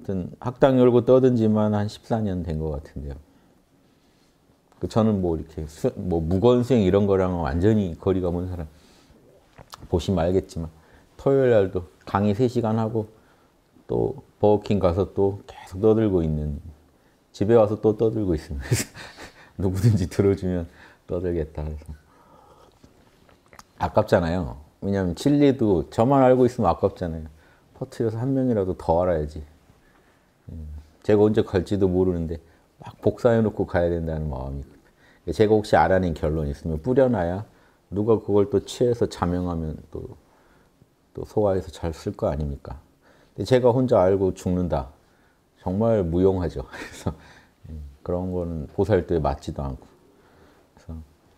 어떤 학당 열고 떠든 지만 한 14년 된 것 같은데요. 그 저는 뭐 이렇게 수, 뭐 무건 수 이런 거랑 완전히 거리가 먼 사람 보시면 알겠지만 토요일 날도 강의 3시간 하고 또버킹 가서 또 계속 떠들고 있는 집에 와서 또 떠들고 있습니다. 누구든지 들어주면 떠들겠다 그서 아깝잖아요. 왜냐하면 진리도 저만 알고 있으면 아깝잖아요. 퍼트려서 한 명이라도 더 알아야지. 제가 언제 갈지도 모르는데 막 복사해놓고 가야 된다는 마음이 그러니까 제가 혹시 알아낸 결론이 있으면 뿌려놔야 누가 그걸 또 취해서 자명하면 또, 또 소화해서 잘 쓸 거 아닙니까? 근데 제가 혼자 알고 죽는다. 정말 무용하죠. 그래서 음, 그런 거는 보살도 맞지도 않고. 그래서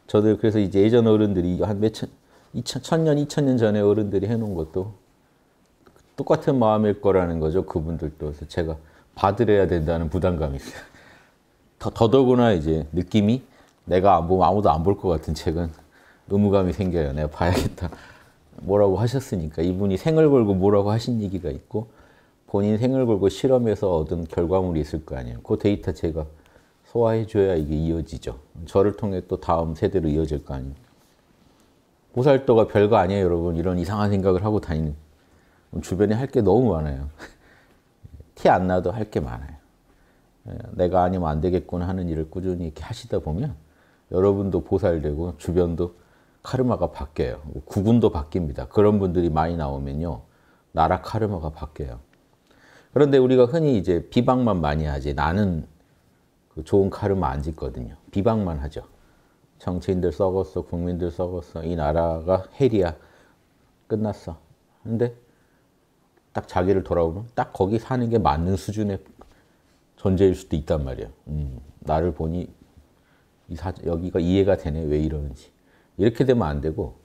저도 그래서 이제 예전 어른들이 한 몇천, 이천, 천년, 이천년 전에 어른들이 해놓은 것도 똑같은 마음일 거라는 거죠. 그분들도. 그래서 제가 받으려야 된다는 부담감이 있어요. 더더구나 이제 느낌이 내가 안 보면 아무도 안 볼 것 같은 책은 의무감이 생겨요. 내가 봐야겠다. 뭐라고 하셨으니까 이분이 생을 걸고 뭐라고 하신 얘기가 있고 본인 생을 걸고 실험해서 얻은 결과물이 있을 거 아니에요. 그 데이터 제가 소화해줘야 이게 이어지죠. 저를 통해 또 다음 세대로 이어질 거 아니에요. 보살도가 별거 아니에요, 여러분. 이런 이상한 생각을 하고 다니는. 주변에 할 게 너무 많아요. 티안 나도 할 게 많아요. 예, 내가 아니면 안 되겠구나 하는 일을 꾸준히 이렇게 하시다 보면 여러분도 보살되고 주변도 카르마가 바뀌어요. 구분도 바뀝니다. 그런 분들이 많이 나오면요. 나라 카르마가 바뀌어요. 그런데 우리가 흔히 이제 비방만 많이 하지 나는 그 좋은 카르마 안 짓거든요. 비방만 하죠. 정치인들 썩었어. 국민들 썩었어. 이 나라가 해리야 끝났어. 근데 딱 자기를 돌아보면 딱 거기 사는 게 맞는 수준의 존재일 수도 있단 말이야. 음, 나를 보니 사, 여기가 이해가 되네 왜 이러는지 이렇게 되면 안 되고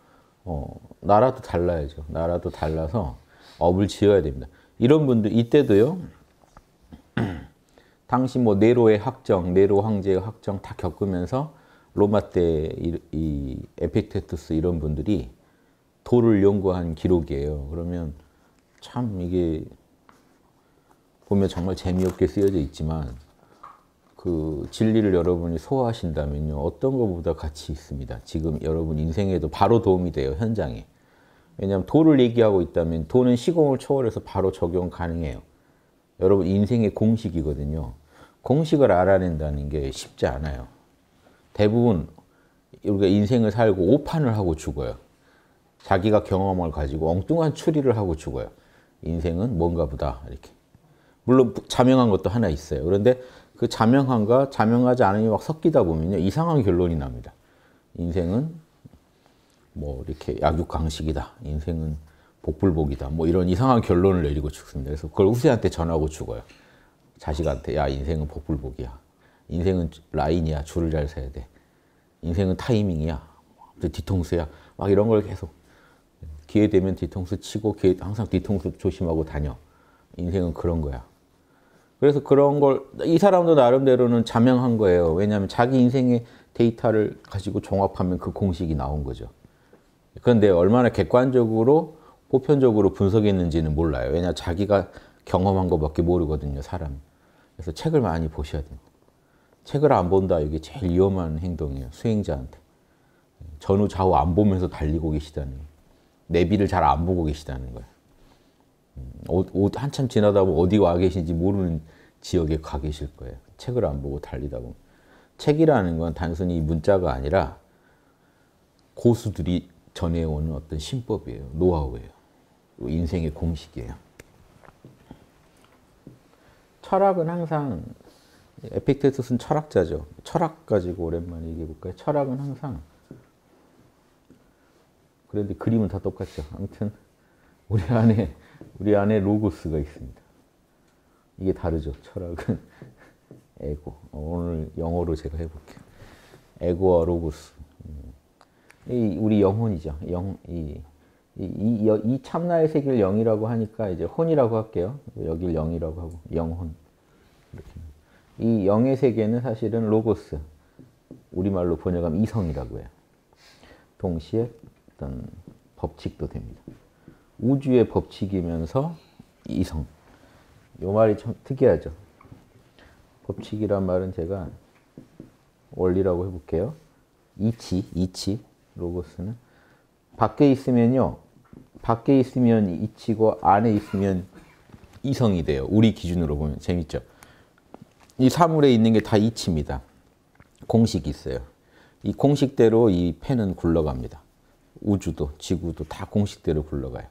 어, 나라도 달라야죠. 나라도 달라서 업을 지어야 됩니다. 이런 분들 이때도요. 당시 뭐 네로의 학정, 네로 황제의 학정 다 겪으면서 로마 때이 에픽테투스 이런 분들이 도를 연구한 기록이에요. 그러면 참 이게 보면 정말 재미없게 쓰여져 있지만 그 진리를 여러분이 소화하신다면요 어떤 것보다 가치 있습니다. 지금 여러분 인생에도 바로 도움이 돼요 현장에. 왜냐하면 도를 얘기하고 있다면 도는 시공을 초월해서 바로 적용 가능해요. 여러분 인생의 공식이거든요. 공식을 알아낸다는 게 쉽지 않아요. 대부분 우리가 인생을 살고 오판을 하고 죽어요. 자기가 경험을 가지고 엉뚱한 추리를 하고 죽어요. 인생은 뭔가 보다 이렇게. 물론 자명한 것도 하나 있어요. 그런데 그 자명함과 자명하지 않은 게막 섞이다 보면요. 이상한 결론이 납니다. 인생은 뭐 이렇게 약육강식이다. 인생은 복불복이다. 뭐 이런 이상한 결론을 내리고 죽습니다. 그래서 그걸 후세한테 전하고 죽어요. 자식한테 야 인생은 복불복이야. 인생은 라인이야. 줄을 잘 서야 돼. 인생은 타이밍이야. 뒤통수야. 막 이런 걸 계속 기회 되면 뒤통수 치고 기회, 항상 뒤통수 조심하고 다녀. 인생은 그런 거야. 그래서 그런 걸 이 사람도 나름대로는 자명한 거예요. 왜냐하면 자기 인생의 데이터를 가지고 종합하면 그 공식이 나온 거죠. 그런데 얼마나 객관적으로 보편적으로 분석했는지는 몰라요. 왜냐 자기가 경험한 것밖에 모르거든요, 사람. 그래서 책을 많이 보셔야 됩니다. 책을 안 본다 이게 제일 위험한 행동이에요, 수행자한테. 전후 좌우 안 보면서 달리고 계시다니. 내비를 잘 안 보고 계시다는 거예요. 어, 한참 지나다 보면 어디 와 계신지 모르는 지역에 가 계실 거예요. 책을 안 보고 달리다 보면. 책이라는 건 단순히 문자가 아니라 고수들이 전해오는 어떤 신법이에요. 노하우예요. 인생의 공식이에요. 철학은 항상 에픽테투스는 철학자죠. 철학 가지고 오랜만에 얘기해 볼까요? 철학은 항상 그런데 그림은 다 똑같죠. 아무튼 우리 안에 우리 안에 로고스가 있습니다. 이게 다르죠. 철학은 에고. 오늘 영어로 제가 해볼게요. 에고와 로고스. 음. 이 우리 영혼이죠. 영, 이, 이, 이, 이 참나의 세계를 영이라고 하니까 이제 혼이라고 할게요. 여길 영이라고 하고 영혼. 이렇게. 이 영의 세계는 사실은 로고스. 우리말로 번역하면 이성이라고 해요. 동시에 어떤 법칙도 됩니다. 우주의 법칙이면서 이성. 요 말이 참 특이하죠. 법칙이란 말은 제가 원리라고 해볼게요. 이치, 이치, 로고스는. 밖에 있으면요. 밖에 있으면 이치고 안에 있으면 이성이 돼요. 우리 기준으로 보면 재밌죠. 이 사물에 있는 게 다 이치입니다. 공식이 있어요. 이 공식대로 이 펜은 굴러갑니다. 우주도 지구도 다 공식대로 굴러가요.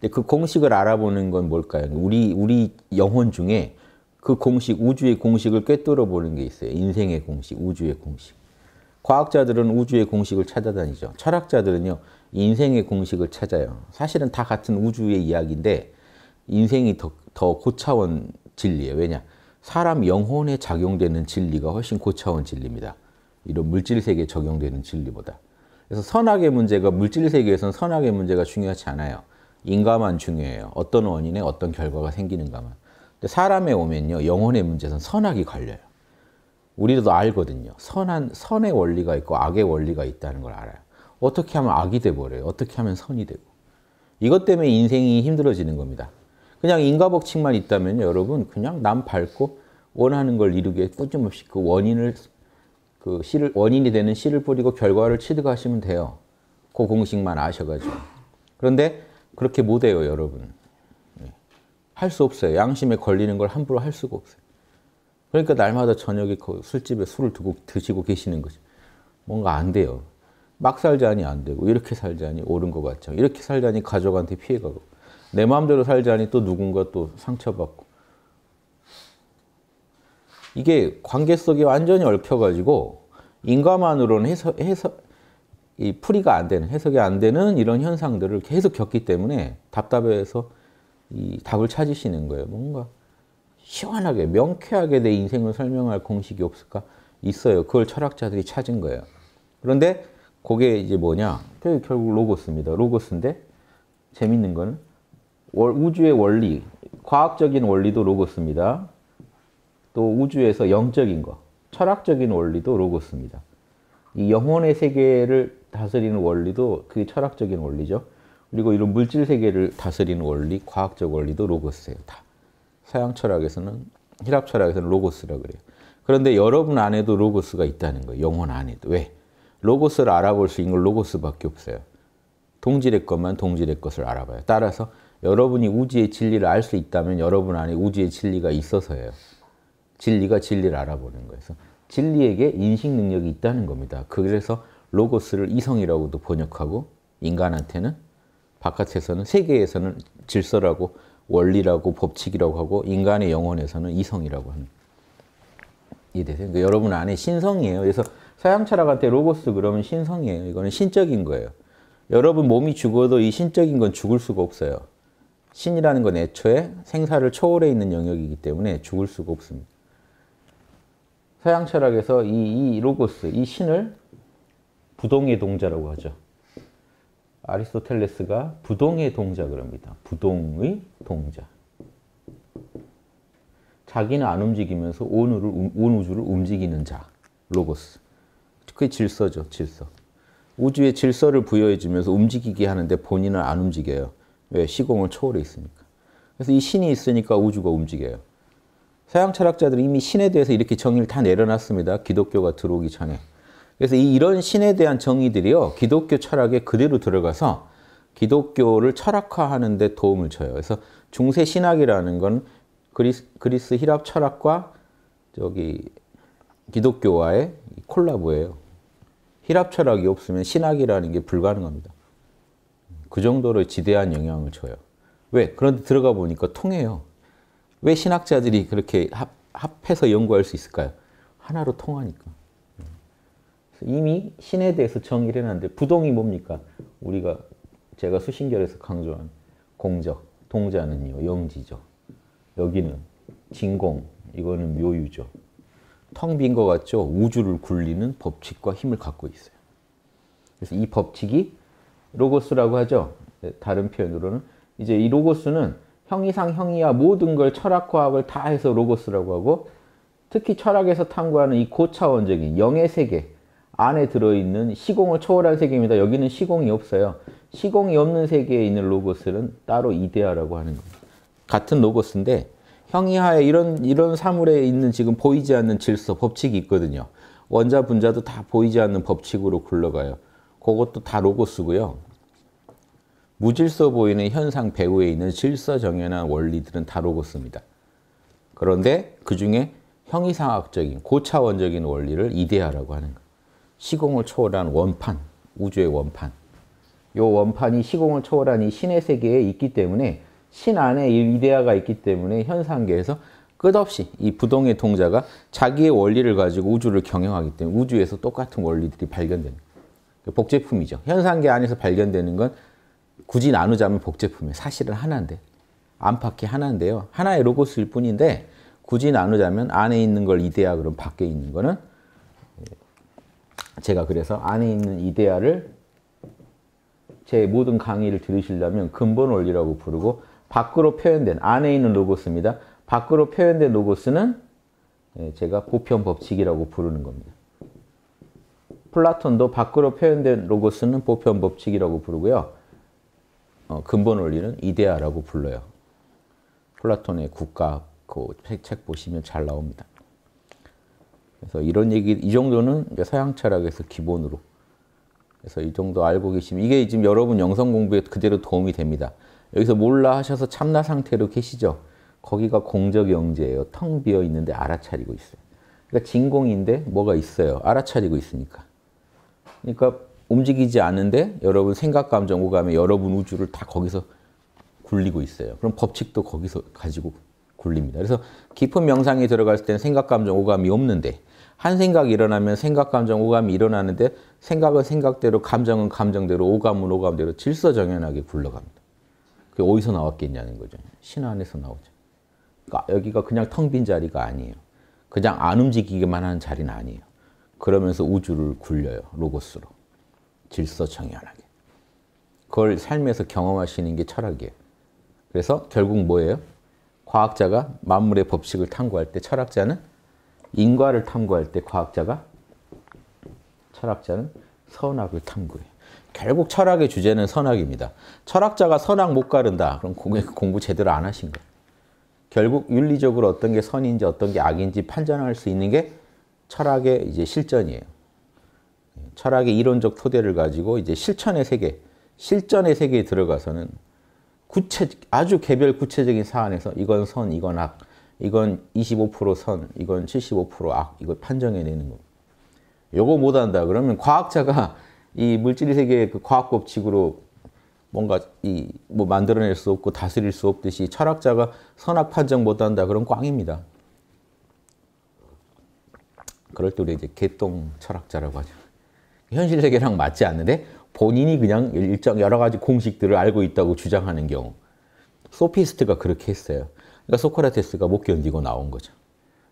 근데 그 공식을 알아보는 건 뭘까요? 우리 우리 영혼 중에 그 공식 우주의 공식을 꿰뚫어 보는 게 있어요. 인생의 공식, 우주의 공식. 과학자들은 우주의 공식을 찾아다니죠. 철학자들은요 인생의 공식을 찾아요. 사실은 다 같은 우주의 이야기인데 인생이 더, 더 고차원 진리예요. 왜냐? 사람 영혼에 작용되는 진리가 훨씬 고차원 진리입니다. 이런 물질 세계에 적용되는 진리보다. 그래서 선악의 문제가 물질 세계에서는 선악의 문제가 중요하지 않아요. 인과만 중요해요. 어떤 원인에 어떤 결과가 생기는가만. 근데 사람에 오면요. 영혼의 문제는 선악이 걸려요. 우리도 알거든요. 선한 선의 원리가 있고 악의 원리가 있다는 걸 알아요. 어떻게 하면 악이 돼 버려요. 어떻게 하면 선이 되고. 이것 때문에 인생이 힘들어지는 겁니다. 그냥 인과 법칙만 있다면 여러분 그냥 남 밟고 원하는 걸 이루게 꾸짐없그 원인을 그 씨를 원인이 되는 씨를 뿌리고 결과를 취득하시면 돼요. 그 공식만 아셔가지고. 그런데 그렇게 못 해요, 여러분. 예. 할수 없어요. 양심에 걸리는 걸 함부로 할 수가 없어요. 그러니까 날마다 저녁에 그 술집에 술을 두고 드시고 계시는 거죠. 뭔가 안 돼요. 막 살자니 안 되고 이렇게 살자니 옳은 것 같죠. 이렇게 살자니 가족한테 피해가고 내 마음대로 살자니 또 누군가 또 상처받고 이게 관계 속에 완전히 얽혀가지고 인과만으로는 해석, 해석, 이 풀이가 안 되는, 해석이 안 되는 이런 현상들을 계속 겪기 때문에 답답해서 이 답을 찾으시는 거예요. 뭔가 시원하게, 명쾌하게 내 인생을 설명할 공식이 없을까? 있어요. 그걸 철학자들이 찾은 거예요. 그런데 그게 이제 뭐냐? 그게 결국 로고스입니다. 로고스인데 재밌는 거는 우주의 원리, 과학적인 원리도 로고스입니다. 또 우주에서 영적인 것, 철학적인 원리도 로고스입니다. 이 영혼의 세계를 다스리는 원리도 그게 철학적인 원리죠. 그리고 이런 물질 세계를 다스리는 원리, 과학적 원리도 로고스예요. 다 서양 철학에서는 히랍 철학에서는 로고스라 그래요. 그런데 여러분 안에도 로고스가 있다는 거예요. 영혼 안에도 왜? 로고스를 알아볼 수 있는 로고스밖에 없어요. 동질의 것만 동질의 것을 알아봐요. 따라서 여러분이 우주의 진리를 알 수 있다면 여러분 안에 우주의 진리가 있어서예요. 진리가 진리를 알아보는 거예요. 그래서 진리에게 인식 능력이 있다는 겁니다. 그래서 로고스를 이성이라고도 번역하고 인간한테는 바깥에서는 세계에서는 질서라고 원리라고 법칙이라고 하고 인간의 영혼에서는 이성이라고 하는 이해되세요? 그러니까 여러분 안에 신성이에요. 그래서 서양 철학한테 로고스 그러면 신성이에요. 이거는 신적인 거예요. 여러분 몸이 죽어도 이 신적인 건 죽을 수가 없어요. 신이라는 건 애초에 생사를 초월해 있는 영역이기 때문에 죽을 수가 없습니다. 서양 철학에서 이, 이 로고스, 이 신을 부동의 동자라고 하죠. 아리스토텔레스가 부동의 동자 그럽니다. 부동의 동자. 자기는 안 움직이면서 온, 우를, 온 우주를 움직이는 자, 로고스. 그게 질서죠, 질서. 우주의 질서를 부여해주면서 움직이게 하는데 본인은 안 움직여요. 왜? 시공을 초월해 있으니까. 그래서 이 신이 있으니까 우주가 움직여요. 서양 철학자들은 이미 신에 대해서 이렇게 정의를 다 내려놨습니다. 기독교가 들어오기 전에. 그래서 이, 이런 신에 대한 정의들이요. 기독교 철학에 그대로 들어가서 기독교를 철학화하는 데 도움을 줘요. 그래서 중세 신학이라는 건 그리스, 그리스 히랍 철학과 저기 기독교와의 콜라보예요. 히랍 철학이 없으면 신학이라는 게 불가능합니다. 그 정도로 지대한 영향을 줘요. 왜? 그런데 들어가 보니까 통해요. 왜 신학자들이 그렇게 합, 합해서 연구할 수 있을까요? 하나로 통하니까. 이미 신에 대해서 정의를 해놨는데 부동이 뭡니까? 우리가 제가 수신결에서 강조한 공적, 동자는요, 영지죠. 여기는 진공, 이거는 묘유죠. 텅빈 것 같죠? 우주를 굴리는 법칙과 힘을 갖고 있어요. 그래서 이 법칙이 로고스라고 하죠. 다른 표현으로는 이제 이 로고스는 형이상 형이야 모든 걸 철학과학을 다 해서 로고스라고 하고 특히 철학에서 탐구하는 이 고차원적인 영의 세계 안에 들어있는 시공을 초월한 세계입니다. 여기는 시공이 없어요. 시공이 없는 세계에 있는 로고스는 따로 이데아라고 하는 겁니다. 같은 로고스인데 형이하에 이런 이런 사물에 있는 지금 보이지 않는 질서 법칙이 있거든요. 원자 분자도 다 보이지 않는 법칙으로 굴러가요. 그것도 다 로고스고요. 무질서 보이는 현상 배후에 있는 질서 정연한 원리들은 다루고 있습니다 그런데 그 중에 형이상학적인 고차원적인 원리를 이데아라고 하는 거. 시공을 초월한 원판, 우주의 원판. 요 원판이 시공을 초월한 이 신의 세계에 있기 때문에 신 안에 이 이데아가 있기 때문에 현상계에서 끝없이 이 부동의 동자가 자기의 원리를 가지고 우주를 경영하기 때문에 우주에서 똑같은 원리들이 발견되는 복제품이죠. 현상계 안에서 발견되는 건 굳이 나누자면 복제품이 사실은 하나인데 안팎이 하나인데요. 하나의 로고스일 뿐인데 굳이 나누자면 안에 있는 걸 이데아 그럼 밖에 있는 거는 예, 제가 그래서 안에 있는 이데아를 제 모든 강의를 들으시려면 근본 원리라고 부르고 밖으로 표현된 안에 있는 로고스입니다. 밖으로 표현된 로고스는 예, 제가 보편 법칙이라고 부르는 겁니다. 플라톤도 밖으로 표현된 로고스는 보편 법칙이라고 부르고요. 어, 근본 원리는 이데아라고 불러요. 플라톤의 국가 그책 책 보시면 잘 나옵니다. 그래서 이런 얘기 이 정도는 서양 철학에서 기본으로 그래서 이 정도 알고 계시면 이게 지금 여러분 영성 공부에 그대로 도움이 됩니다. 여기서 몰라 하셔서 참나 상태로 계시죠. 거기가 공적 영제예요. 텅 비어 있는데 알아차리고 있어요. 그러니까 진공인데 뭐가 있어요. 알아차리고 있으니까. 그러니까 움직이지 않는데 여러분 생각, 감정, 오감에 여러분 우주를 다 거기서 굴리고 있어요. 그럼 법칙도 거기서 가지고 굴립니다. 그래서 깊은 명상에 들어갈 때는 생각, 감정, 오감이 없는데 한 생각이 일어나면 생각, 감정, 오감이 일어나는데 생각은 생각대로, 감정은 감정대로, 오감은 오감대로 질서정연하게 굴러갑니다. 그게 어디서 나왔겠냐는 거죠. 신 안에서 나오죠. 그러니까 여기가 그냥 텅 빈 자리가 아니에요. 그냥 안 움직이기만 하는 자리는 아니에요. 그러면서 우주를 굴려요. 로고스로. 질서 정연하게. 그걸 삶에서 경험하시는 게 철학이에요. 그래서 결국 뭐예요? 과학자가 만물의 법칙을 탐구할 때 철학자는 인과를 탐구할 때 과학자가 철학자는 선악을 탐구해. 결국 철학의 주제는 선악입니다. 철학자가 선악 못 가른다. 그럼 공부 제대로 안 하신 거예요. 결국 윤리적으로 어떤 게 선인지 어떤 게 악인지 판단할 수 있는 게 철학의 이제 실전이에요. 철학의 이론적 토대를 가지고 이제 실천의 세계, 실전의 세계에 들어가서는 구체, 아주 개별 구체적인 사안에서 이건 선, 이건 악, 이건 25% 선, 이건 75%악 이걸 판정해내는 거. 니 요거 못한다 그러면 과학자가 이 물질 세계의 그 과학 법칙으로 뭔가 이 뭐 만들어낼 수 없고 다스릴 수 없듯이 철학자가 선악 판정 못한다 그런 꽝입니다. 그럴 때 우리 이제 개똥 철학자라고 하죠. 현실 세계랑 맞지 않는데 본인이 그냥 일정 여러 가지 공식들을 알고 있다고 주장하는 경우 소피스트가 그렇게 했어요. 그러니까 소크라테스가 못 견디고 나온 거죠.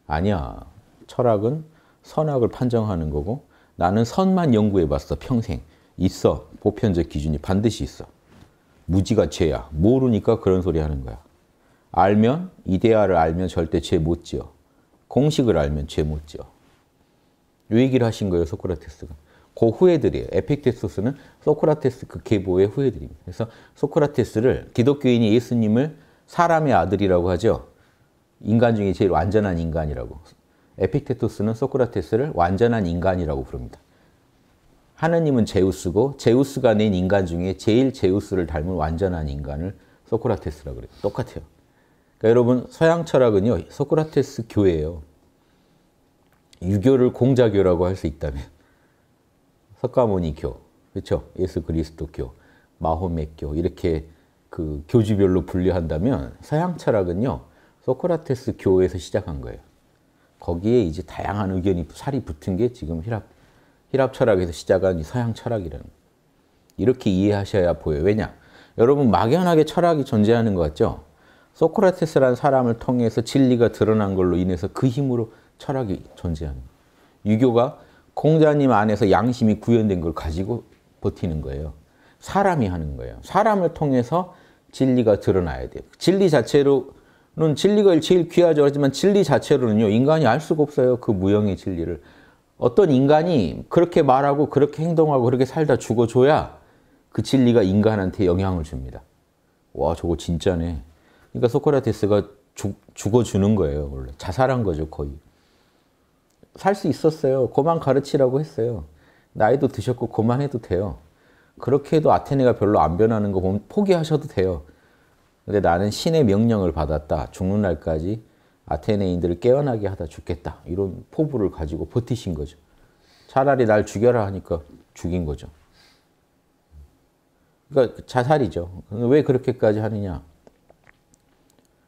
아니야. 철학은 선악을 판정하는 거고 나는 선만 연구해 봤어. 평생. 있어. 보편적 기준이 반드시 있어. 무지가 죄야. 모르니까 그런 소리 하는 거야. 알면 이데아를 알면 절대 죄 못 지어. 공식을 알면 죄 못 지어. 요 얘기를 하신 거예요, 소크라테스가. 그 후예들이에요. 에픽테투스는 소크라테스 극해보의 후예들입니다. 그래서 소크라테스를 기독교인이 예수님을 사람의 아들이라고 하죠. 인간 중에 제일 완전한 인간이라고. 에픽테투스는 소크라테스를 완전한 인간이라고 부릅니다. 하느님은 제우스고 제우스가 낸 인간 중에 제일 제우스를 닮은 완전한 인간을 소크라테스라 그래요. 똑같아요. 그러니까 여러분 서양 철학은요. 소크라테스 교예요. 유교를 공자교라고 할 수 있다면 석가모니교, 그렇죠? 예수 그리스도교, 마호메교 이렇게 그 교주별로 분류한다면 서양 철학은요 소크라테스 교에서 시작한 거예요. 거기에 이제 다양한 의견이 살이 붙은 게 지금 히랍 히랍 철학에서 시작한 서양 철학이라는 이렇게 이해하셔야 보여요. 왜냐? 여러분 막연하게 철학이 존재하는 것 같죠? 소크라테스라는 사람을 통해서 진리가 드러난 걸로 인해서 그 힘으로 철학이 존재하는 거예요. 유교가 공자님 안에서 양심이 구현된 걸 가지고 버티는 거예요. 사람이 하는 거예요. 사람을 통해서 진리가 드러나야 돼요. 진리 자체로는 진리가 제일 귀하죠. 하지만 진리 자체로는요, 인간이 알 수가 없어요. 그 무형의 진리를. 어떤 인간이 그렇게 말하고 그렇게 행동하고 그렇게 살다 죽어줘야 그 진리가 인간한테 영향을 줍니다. 와, 저거 진짜네. 그러니까 소크라테스가 죽, 죽어주는 거예요, 원래. 자살한 거죠, 거의. 살수 있었어요. 고만 가르치라고 했어요. 나이도 드셨고 고만 해도 돼요. 그렇게 해도 아테네가 별로 안 변하는 거 보면 포기하셔도 돼요. 근데 나는 신의 명령을 받았다. 죽는 날까지 아테네인들을 깨어나게 하다 죽겠다. 이런 포부를 가지고 버티신 거죠. 차라리 날 죽여라 하니까 죽인 거죠. 그러니까 자살이죠. 왜 그렇게까지 하느냐?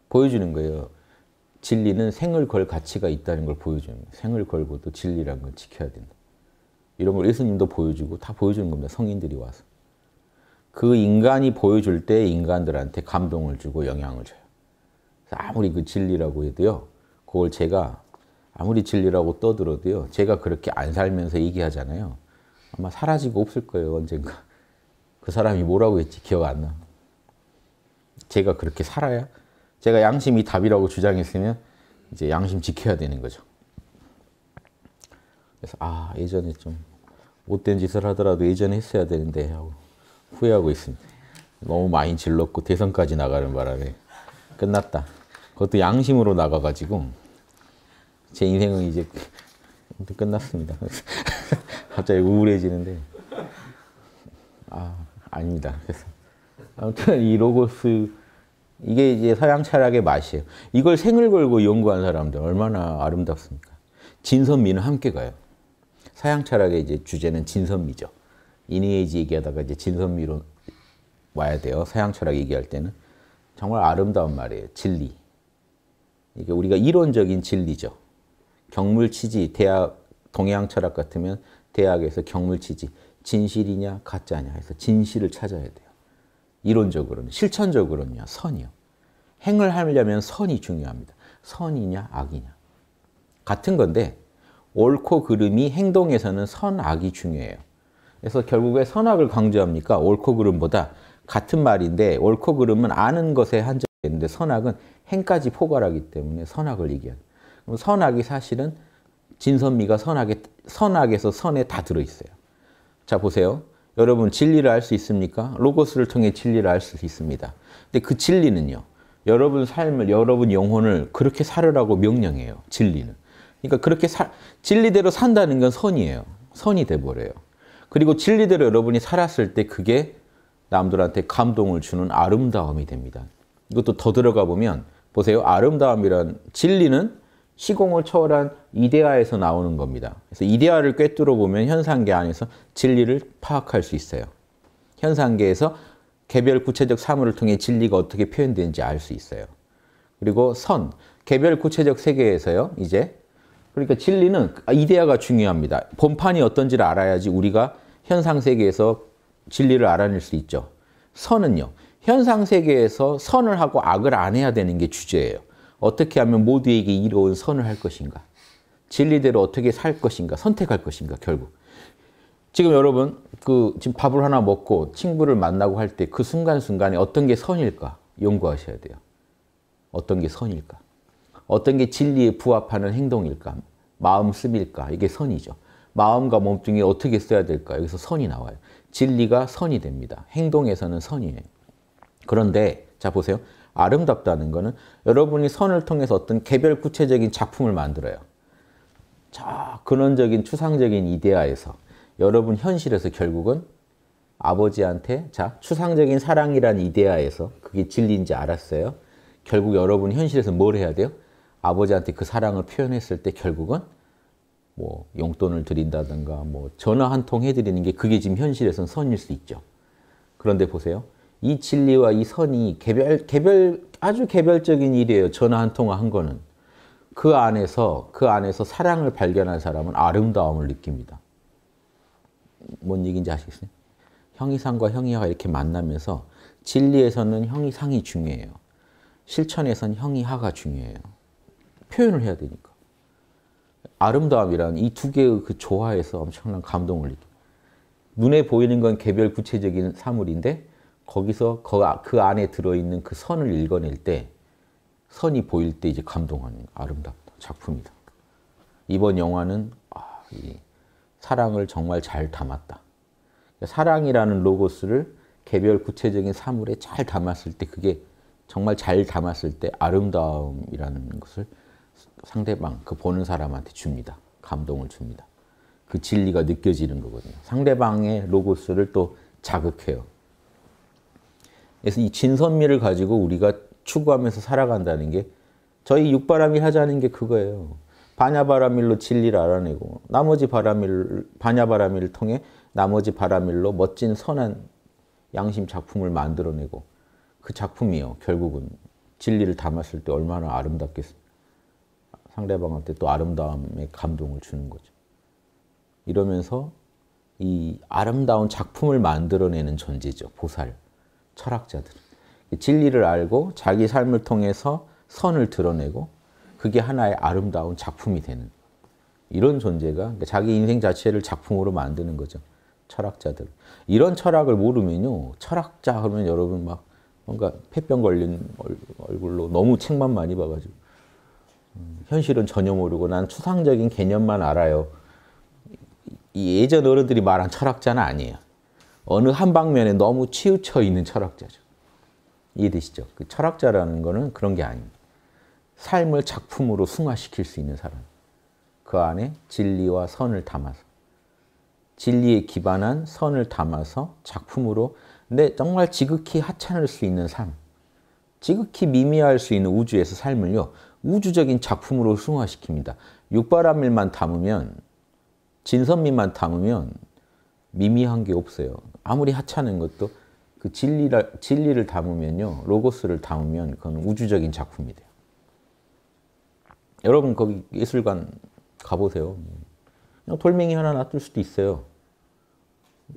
보여주는 거예요. 진리는 생을 걸 가치가 있다는 걸 보여줍니다. 생을 걸고도 진리라는 걸 지켜야 된다. 이런 걸 예수님도 보여주고 다 보여주는 겁니다. 성인들이 와서. 그 인간이 보여줄 때 인간들한테 감동을 주고 영향을 줘요. 아무리 그 진리라고 해도요. 그걸 제가 아무리 진리라고 떠들어도요. 제가 그렇게 안 살면서 얘기하잖아요. 아마 사라지고 없을 거예요. 언젠가. 그 사람이 뭐라고 했지 기억 안 나. 제가 그렇게 살아야 제가 양심이 답이라고 주장했으면 이제 양심 지켜야 되는 거죠. 그래서 아 예전에 좀 못된 짓을 하더라도 예전에 했어야 되는데 하고 후회하고 있습니다. 너무 많이 질렀고 대선까지 나가는 바람에 끝났다. 그것도 양심으로 나가가지고 제 인생은 이제 끝났습니다. 갑자기 우울해지는데 아 아닙니다. 그래서 아무튼 이 로고스 이게 이제 서양 철학의 맛이에요. 이걸 생을 걸고 연구한 사람들 얼마나 아름답습니까? 진선미는 함께 가요. 서양 철학의 이제 주제는 진선미죠. 이니에이지 얘기하다가 이제 진선미로 와야 돼요. 서양 철학 얘기할 때는 정말 아름다운 말이에요. 진리. 이게 우리가 이론적인 진리죠. 경물치지 대학 동양 철학 같으면 대학에서 경물치지 진실이냐 가짜냐 해서 진실을 찾아야 돼요. 이론적으로는 실천적으로는요. 선이요. 행을 하려면 선이 중요합니다. 선이냐 악이냐. 같은 건데 옳고 그름이 행동에서는 선악이 중요해요. 그래서 결국에 선악을 강조합니까? 옳고 그름보다 같은 말인데 옳고 그름은 아는 것에 한정되는데 선악은 행까지 포괄하기 때문에 선악을 얘기해요. 그럼 선악이 사실은 진선미가 선악에, 선악에서 선에 다 들어있어요. 자 보세요. 여러분 진리를 알 수 있습니까? 로고스를 통해 진리를 알 수 있습니다. 근데 그 진리는요. 여러분 삶을 여러분 영혼을 그렇게 살으라고 명령해요. 진리는. 그러니까 그렇게 살 진리대로 산다는 건 선이에요. 선이 돼 버려요. 그리고 진리대로 여러분이 살았을 때 그게 남들한테 감동을 주는 아름다움이 됩니다. 이것도 더 들어가 보면 보세요. 아름다움이란 진리는 시공을 초월한 이데아에서 나오는 겁니다. 그래서 이데아를 꿰뚫어 보면 현상계 안에서 진리를 파악할 수 있어요. 현상계에서 개별 구체적 사물을 통해 진리가 어떻게 표현되는지 알 수 있어요. 그리고 선, 개별 구체적 세계에서요. 이제 그러니까 진리는 아, 이데아가 중요합니다. 본판이 어떤지를 알아야지 우리가 현상 세계에서 진리를 알아낼 수 있죠. 선은요. 현상 세계에서 선을 하고 악을 안 해야 되는 게 주제예요. 어떻게 하면 모두에게 이로운 선을 할 것인가? 진리대로 어떻게 살 것인가? 선택할 것인가? 결국. 지금 여러분, 그, 지금 밥을 하나 먹고 친구를 만나고 할 때 그 순간순간에 어떤 게 선일까? 연구하셔야 돼요. 어떤 게 선일까? 어떤 게 진리에 부합하는 행동일까? 마음 씀일까? 이게 선이죠. 마음과 몸 중에 어떻게 써야 될까? 여기서 선이 나와요. 진리가 선이 됩니다. 행동에서는 선이에요. 그런데, 자, 보세요. 아름답다는 거는 여러분이 선을 통해서 어떤 개별 구체적인 작품을 만들어요. 저 근원적인 추상적인 이데아에서 여러분 현실에서 결국은 아버지한테 자 추상적인 사랑이란 이데아에서 그게 진리인지 알았어요. 결국 여러분 현실에서 뭘 해야 돼요? 아버지한테 그 사랑을 표현했을 때 결국은 뭐 용돈을 드린다든가 뭐 전화 한 통 해드리는 게 그게 지금 현실에선 선일 수 있죠. 그런데 보세요. 이 진리와 이 선이 개별, 개별, 아주 개별적인 일이에요. 전화 한 통화 한 거는. 그 안에서, 그 안에서 사랑을 발견한 사람은 아름다움을 느낍니다. 뭔 얘기인지 아시겠어요? 형이상과 형이하가 이렇게 만나면서 진리에서는 형이상이 중요해요. 실천에선 형이하가 중요해요. 표현을 해야 되니까. 아름다움이라는 이 두 개의 그 조화에서 엄청난 감동을 느껴요. 눈에 보이는 건 개별 구체적인 사물인데 거기서 그 안에 들어있는 그 선을 읽어낼 때 선이 보일 때 이제 감동하는 아름답다 작품이다. 이번 영화는 아, 사랑을 정말 잘 담았다. 사랑이라는 로고스를 개별 구체적인 사물에 잘 담았을 때 그게 정말 잘 담았을 때 아름다움이라는 것을 상대방 그 보는 사람한테 줍니다. 감동을 줍니다. 그 진리가 느껴지는 거거든요. 상대방의 로고스를 또 자극해요. 그래서 이 진선미를 가지고 우리가 추구하면서 살아간다는 게 저희 육바라밀 하자는 게 그거예요. 반야바라밀로 진리를 알아내고 나머지 바라밀 반야바라밀을 통해 나머지 바라밀로 멋진 선한 양심 작품을 만들어내고 그 작품이요 결국은 진리를 담았을 때 얼마나 아름답겠습니까? 상대방한테 또 아름다움의 감동을 주는 거죠. 이러면서 이 아름다운 작품을 만들어내는 존재죠 보살. 철학자들 진리를 알고 자기 삶을 통해서 선을 드러내고 그게 하나의 아름다운 작품이 되는 이런 존재가 그러니까 자기 인생 자체를 작품으로 만드는 거죠. 철학자들. 이런 철학을 모르면요. 철학자 하면 여러분 막 뭔가 폐병 걸린 얼굴로 너무 책만 많이 봐가지고 음, 현실은 전혀 모르고 난 추상적인 개념만 알아요. 예전 어른들이 말한 철학자는 아니에요. 어느 한 방면에 너무 치우쳐 있는 철학자죠. 이해되시죠? 그 철학자라는 거는 그런 게 아닙니다. 삶을 작품으로 승화시킬 수 있는 사람. 그 안에 진리와 선을 담아서. 진리에 기반한 선을 담아서 작품으로 근데 정말 지극히 하찮을 수 있는 삶. 지극히 미미할 수 있는 우주에서 삶을요. 우주적인 작품으로 승화시킵니다. 육바람일만 담으면 진선미만 담으면 미미한 게 없어요. 아무리 하찮은 것도 그 진리를, 진리를 담으면요. 로고스를 담으면 그건 우주적인 작품이 돼요. 여러분 거기 예술관 가보세요. 그냥 돌멩이 하나 놔둘 수도 있어요.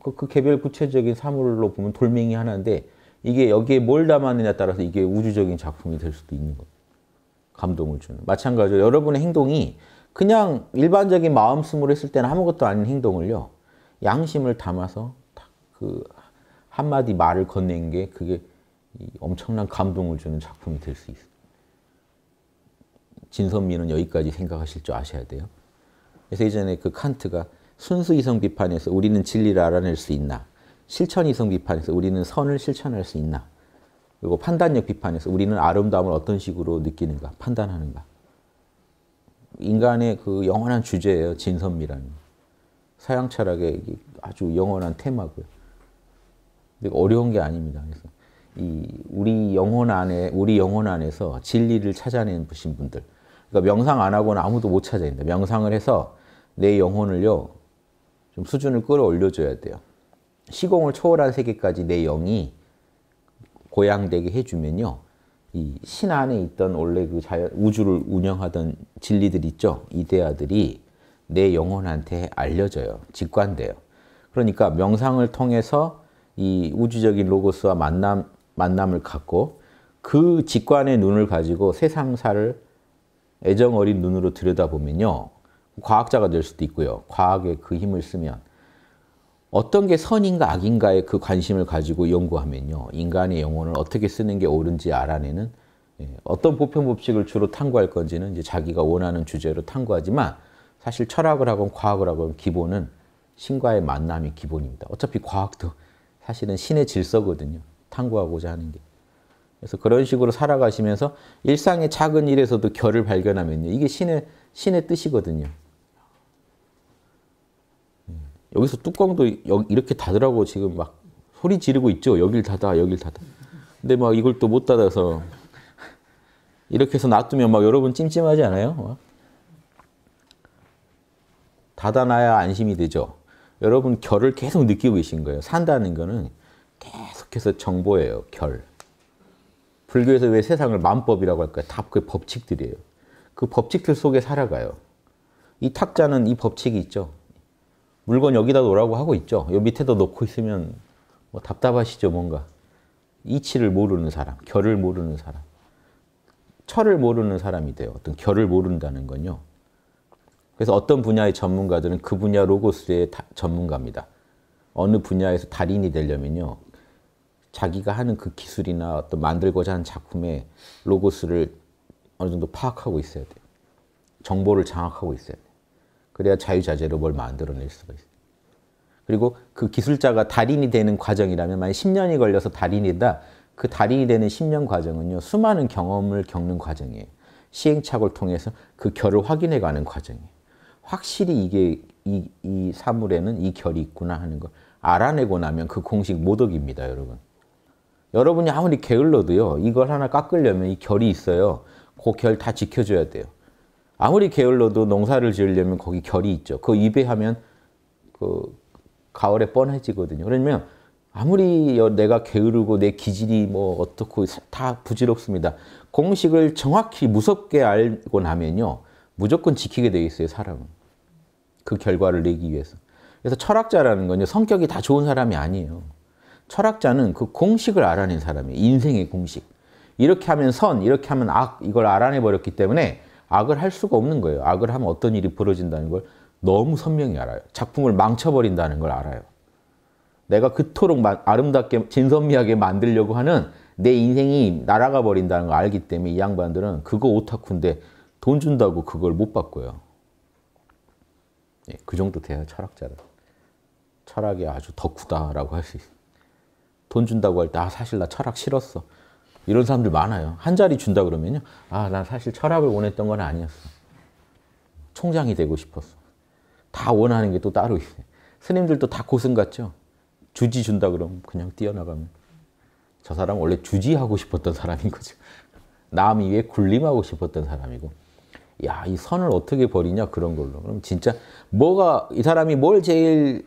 그, 그 개별 구체적인 사물로 보면 돌멩이 하나인데 이게 여기에 뭘 담았느냐 따라서 이게 우주적인 작품이 될 수도 있는 거예요. 감동을 주는. 마찬가지로 여러분의 행동이 그냥 일반적인 마음씀으로 했을 때는 아무것도 아닌 행동을요. 양심을 담아서 그 한마디 말을 건넨 게 그게 엄청난 감동을 주는 작품이 될 수 있어요. 진선미는 여기까지 생각하실 줄 아셔야 돼요. 그래서 예전에 그 칸트가 순수 이성 비판에서 우리는 진리를 알아낼 수 있나 실천 이성 비판에서 우리는 선을 실천할 수 있나 그리고 판단력 비판에서 우리는 아름다움을 어떤 식으로 느끼는가 판단하는가 인간의 그 영원한 주제예요 진선미라는 서양 철학의 아주 영원한 테마고요. 근데 어려운 게 아닙니다. 그래서 이 우리 영혼 안에 우리 영혼 안에서 진리를 찾아낸 보신 분들. 그러니까 명상 안 하고는 아무도 못 찾아낸다. 명상을 해서 내 영혼을요 좀 수준을 끌어올려줘야 돼요. 시공을 초월한 세계까지 내 영이 고양되게 해주면요. 이 신 안에 있던 원래 그 자연, 우주를 운영하던 진리들 있죠. 이데아들이 내 영혼한테 알려져요. 직관돼요. 그러니까 명상을 통해서 이 우주적인 로고스와 만남, 만남을 갖고 그 직관의 눈을 가지고 세상사를 애정 어린 눈으로 들여다보면요. 과학자가 될 수도 있고요. 과학에 그 힘을 쓰면 어떤 게 선인가 악인가에 그 관심을 가지고 연구하면요. 인간의 영혼을 어떻게 쓰는 게 옳은지 알아내는 예, 어떤 보편 법칙을 주로 탐구할 건지는 이제 자기가 원하는 주제로 탐구하지만 사실 철학을 하건 과학을 하건 기본은 신과의 만남이 기본입니다. 어차피 과학도 사실은 신의 질서거든요. 탐구하고자 하는 게. 그래서 그런 식으로 살아가시면서 일상의 작은 일에서도 결을 발견하면요. 이게 신의, 신의 뜻이거든요. 네. 여기서 뚜껑도 이렇게 닫으라고 지금 막 소리 지르고 있죠. 여길 닫아, 여길 닫아. 근데 막 이걸 또 못 닫아서 이렇게 해서 놔두면 막 여러분 찜찜하지 않아요? 어? 닫아놔야 안심이 되죠. 여러분 결을 계속 느끼고 계신 거예요. 산다는 거는 계속해서 정보예요. 결. 불교에서 왜 세상을 만법이라고 할까요? 다 그 법칙들이에요. 그 법칙들 속에 살아가요. 이 탁자는 이 법칙이 있죠. 물건 여기다 놓으라고 하고 있죠. 요 밑에다 놓고 있으면 뭐 답답하시죠, 뭔가. 이치를 모르는 사람, 결을 모르는 사람. 철을 모르는 사람이 돼요. 어떤 결을 모른다는 건요. 그래서 어떤 분야의 전문가들은 그 분야 로고스의 전문가입니다. 어느 분야에서 달인이 되려면요. 자기가 하는 그 기술이나 어떤 만들고자 하는 작품의 로고스를 어느 정도 파악하고 있어야 돼요. 정보를 장악하고 있어야 돼요. 그래야 자유자재로 뭘 만들어낼 수가 있어요. 그리고 그 기술자가 달인이 되는 과정이라면 만약 10년이 걸려서 달인이다. 그 달인이 되는 10년 과정은요. 수많은 경험을 겪는 과정이에요. 시행착오를 통해서 그 결을 확인해가는 과정이에요. 확실히 이게 이, 이 사물에는 이 결이 있구나 하는 걸 알아내고 나면 그 공식 모독입니다, 여러분. 여러분이 아무리 게을러도요, 이걸 하나 깎으려면 이 결이 있어요. 그 결 다 지켜줘야 돼요. 아무리 게을러도 농사를 지으려면 거기 결이 있죠. 그 입에하면 그 가을에 뻔해지거든요. 그러면 아무리 내가 게으르고 내 기질이 뭐 어떻고 다 부질없습니다. 공식을 정확히 무섭게 알고 나면요. 무조건 지키게 돼 있어요, 사람은. 그 결과를 내기 위해서. 그래서 철학자라는 건요, 성격이 다 좋은 사람이 아니에요. 철학자는 그 공식을 알아낸 사람이에요. 인생의 공식. 이렇게 하면 선, 이렇게 하면 악, 이걸 알아내버렸기 때문에 악을 할 수가 없는 거예요. 악을 하면 어떤 일이 벌어진다는 걸 너무 선명히 알아요. 작품을 망쳐버린다는 걸 알아요. 내가 그토록 아름답게, 진선미하게 만들려고 하는 내 인생이 날아가 버린다는 걸 알기 때문에 이 양반들은 그거 오타쿠인데 돈 준다고 그걸 못 바꿔요. 예, 그 정도 돼야 철학자는. 철학이 아주 덕후다라고 할 수 있어요. 돈 준다고 할 때, 아, 사실 나 철학 싫었어. 이런 사람들 많아요. 한 자리 준다 그러면요. 아, 난 사실 철학을 원했던 건 아니었어. 총장이 되고 싶었어. 다 원하는 게 또 따로 있어요. 스님들도 다 고승 같죠? 주지 준다 그러면 그냥 뛰어나가면. 저 사람 원래 주지하고 싶었던 사람인 거죠. 남이 위 군림하고 싶었던 사람이고. 야, 이 선을 어떻게 버리냐 그런 걸로. 그럼 진짜 뭐가 이 사람이 뭘 제일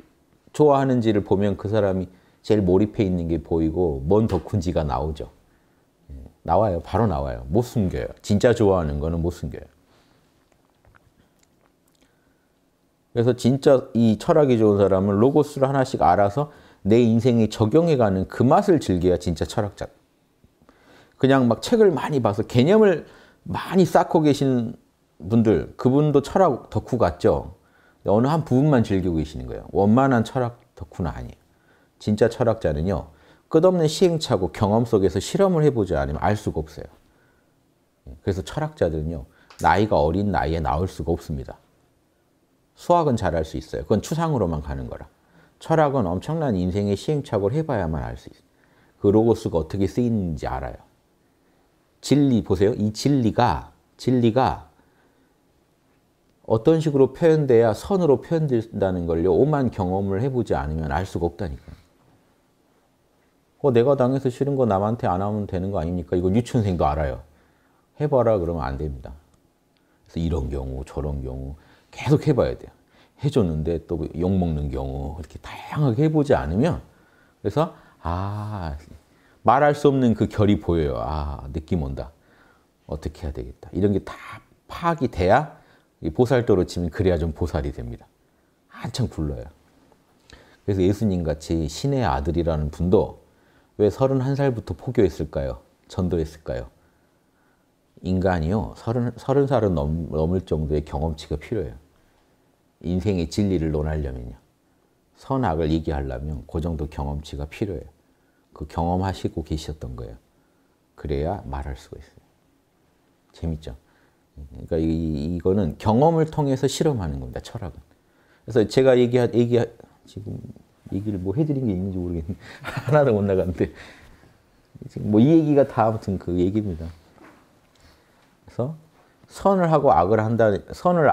좋아하는지를 보면 그 사람이 제일 몰입해 있는 게 보이고 뭔 덕훈지가 나오죠. 예, 나와요. 바로 나와요. 못 숨겨요. 진짜 좋아하는 거는 못 숨겨요. 그래서 진짜 이 철학이 좋은 사람은 로고스를 하나씩 알아서 내 인생에 적용해가는 그 맛을 즐겨야 진짜 철학자. 그냥 막 책을 많이 봐서 개념을 많이 쌓고 계신 분들 그분도 철학 덕후 같죠? 어느 한 부분만 즐기고 계시는 거예요. 원만한 철학 덕후는 아니에요. 진짜 철학자는요. 끝없는 시행착오, 경험 속에서 실험을 해보지 않으면 알 수가 없어요. 그래서 철학자들은요. 나이가 어린 나이에 나올 수가 없습니다. 수학은 잘할 수 있어요. 그건 추상으로만 가는 거라. 철학은 엄청난 인생의 시행착오를 해봐야만 알 수 있어요. 그 로고스가 어떻게 쓰이는지 알아요. 진리 보세요. 이 진리가 진리가 어떤 식으로 표현돼야 선으로 표현된다는 걸요. 오만 경험을 해보지 않으면 알 수가 없다니까요. 어, 내가 당해서 싫은 거 남한테 안 하면 되는 거 아닙니까? 이거 유치원생도 알아요. 해봐라 그러면 안 됩니다. 그래서 이런 경우 저런 경우 계속 해봐야 돼요. 해줬는데 또 그 욕먹는 경우 이렇게 다양하게 해보지 않으면 그래서 아 말할 수 없는 그 결이 보여요. 아 느낌 온다. 어떻게 해야 되겠다. 이런 게 다 파악이 돼야 이 보살도로 치면 그래야 좀 보살이 됩니다. 한참 굴러요. 그래서 예수님 같이 신의 아들이라는 분도 왜 31살부터 포교했을까요? 전도했을까요? 인간이요, 30, 30살은 넘, 넘을 정도의 경험치가 필요해요. 인생의 진리를 논하려면요. 선악을 얘기하려면 그 정도 경험치가 필요해요. 그 경험하시고 계셨던 거예요. 그래야 말할 수가 있어요. 재밌죠? 그러니까 이, 거는 경험을 통해서 실험하는 겁니다. 철학은. 그래서 제가 얘기하, 얘기 지금 얘기를 뭐 해드린 게 있는지 모르겠는데 하나도 못 나갔는데 지금 뭐 이 얘기가 다 아무튼 그 얘기입니다. 그래서 선을 하고 악을 한다, 선을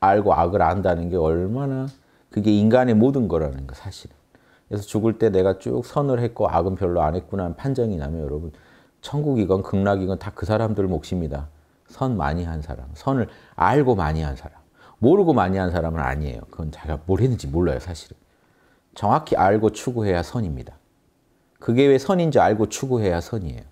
알고 악을 안다는 게 얼마나 그게 인간의 모든 거라는 거 사실은. 그래서 죽을 때 내가 쭉 선을 했고 악은 별로 안 했구나 판정이 나면 여러분 천국이건 극락이건 다 그 사람들 몫입니다. 선 많이 한 사람, 선을 알고 많이 한 사람, 모르고 많이 한 사람은 아니에요. 그건 자기가 뭘 했는지 몰라요, 사실은. 정확히 알고 추구해야 선입니다. 그게 왜 선인지 알고 추구해야 선이에요.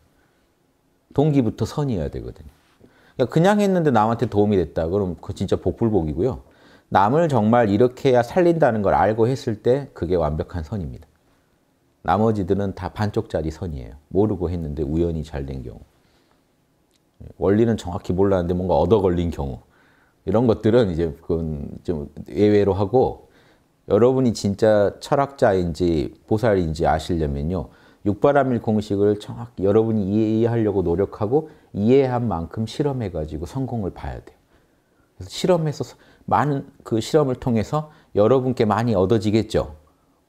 동기부터 선이어야 되거든요. 그러 그러니까 그냥 했는데 남한테 도움이 됐다. 그럼 그 진짜 복불복이고요. 남을 정말 이렇게 해야 살린다는 걸 알고 했을 때 그게 완벽한 선입니다. 나머지들은 다 반쪽짜리 선이에요. 모르고 했는데 우연히 잘 된 경우. 원리는 정확히 몰랐는데 뭔가 얻어 걸린 경우 이런 것들은 이제 그건 좀 예외로 하고 여러분이 진짜 철학자인지 보살인지 아시려면요 육바라밀 공식을 정확히 여러분이 이해하려고 노력하고 이해한 만큼 실험해 가지고 성공을 봐야 돼요. 그래서 실험해서 많은 그 실험을 통해서 여러분께 많이 얻어지겠죠.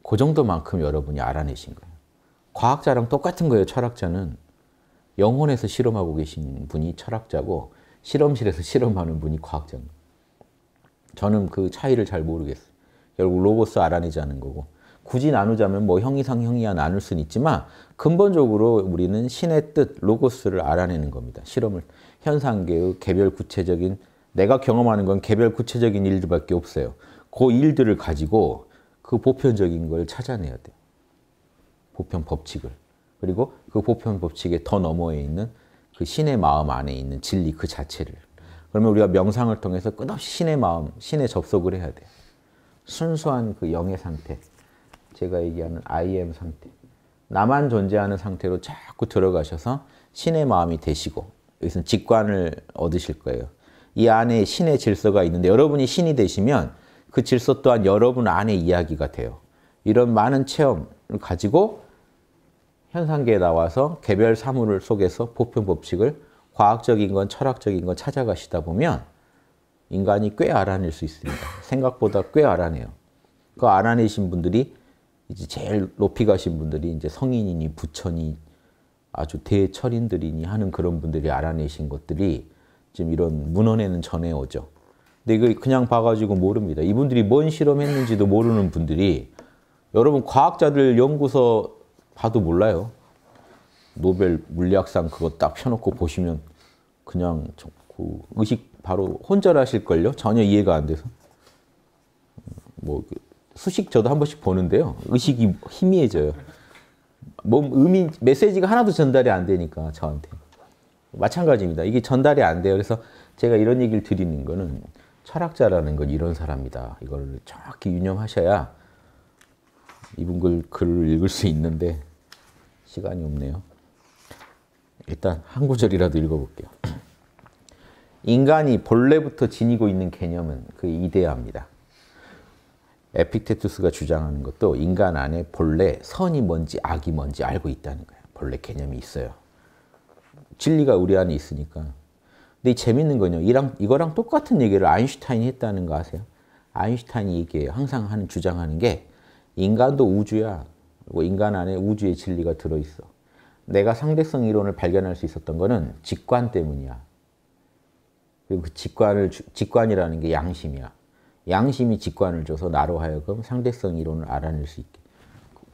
그 정도만큼 여러분이 알아내신 거예요. 과학자랑 똑같은 거예요. 철학자는 영혼에서 실험하고 계신 분이 철학자고 실험실에서 실험하는 분이 과학자입니다. 저는 그 차이를 잘 모르겠어요. 결국 로봇을 알아내자는 거고 굳이 나누자면 뭐 형이상 형이야 나눌 수는 있지만 근본적으로 우리는 신의 뜻, 로고스를 알아내는 겁니다. 실험을. 현상계의 개별 구체적인 내가 경험하는 건 개별 구체적인 일들밖에 없어요. 그 일들을 가지고 그 보편적인 걸 찾아내야 돼요. 보편 법칙을. 그리고 그 보편 법칙의 더 너머에 있는 그 신의 마음 안에 있는 진리 그 자체를. 그러면 우리가 명상을 통해서 끝없이 신의 마음, 신의 접속을 해야 돼요. 순수한 그 영의 상태, 제가 얘기하는 I am 상태. 나만 존재하는 상태로 자꾸 들어가셔서 신의 마음이 되시고 여기서 직관을 얻으실 거예요. 이 안에 신의 질서가 있는데 여러분이 신이 되시면 그 질서 또한 여러분 안의 이야기가 돼요. 이런 많은 체험을 가지고 현상계에 나와서 개별 사물 을 속에서 보편 법칙을 과학적인 건 철학적인 건 찾아가시다 보면 인간이 꽤 알아낼 수 있습니다. 생각보다 꽤 알아내요. 그 알아내신 분들이 이제 제일 높이 가신 분들이 이제 성인이니 부처니 아주 대철인들이니 하는 그런 분들이 알아내신 것들이 지금 이런 문헌에는 전해오죠. 근데 이거 그냥 봐가지고 모릅니다. 이분들이 뭔 실험했는지도 모르는 분들이 여러분 과학자들 연구소 봐도 몰라요. 노벨 물리학상 그거 딱 펴놓고 보시면 그냥 그 의식 바로 혼절하실걸요? 전혀 이해가 안 돼서. 음, 뭐 그 수식 저도 한 번씩 보는데요. 의식이 희미해져요. 몸 뭐 의미 메시지가 하나도 전달이 안 되니까 저한테 마찬가지입니다. 이게 전달이 안 돼요. 그래서 제가 이런 얘기를 드리는 거는 철학자라는 건 이런 사람이다. 이걸 정확히 유념하셔야 이분 글, 글을 읽을 수 있는데 시간이 없네요. 일단 한 구절이라도 읽어볼게요. 인간이 본래부터 지니고 있는 개념은 그 이데아입니다. 에픽테투스가 주장하는 것도 인간 안에 본래 선이 뭔지 악이 뭔지 알고 있다는 거예요. 본래 개념이 있어요. 진리가 우리 안에 있으니까. 근데 재밌는 건요. 이랑, 이거랑 똑같은 얘기를 아인슈타인이 했다는 거 아세요? 아인슈타인이 얘기해요. 항상 하는 주장하는 게 인간도 우주야. 인간 안에 우주의 진리가 들어있어. 내가 상대성 이론을 발견할 수 있었던 거는 직관 때문이야. 그리고 그 직관을, 직관이라는 게 양심이야. 양심이 직관을 줘서 나로 하여금 상대성 이론을 알아낼 수 있게.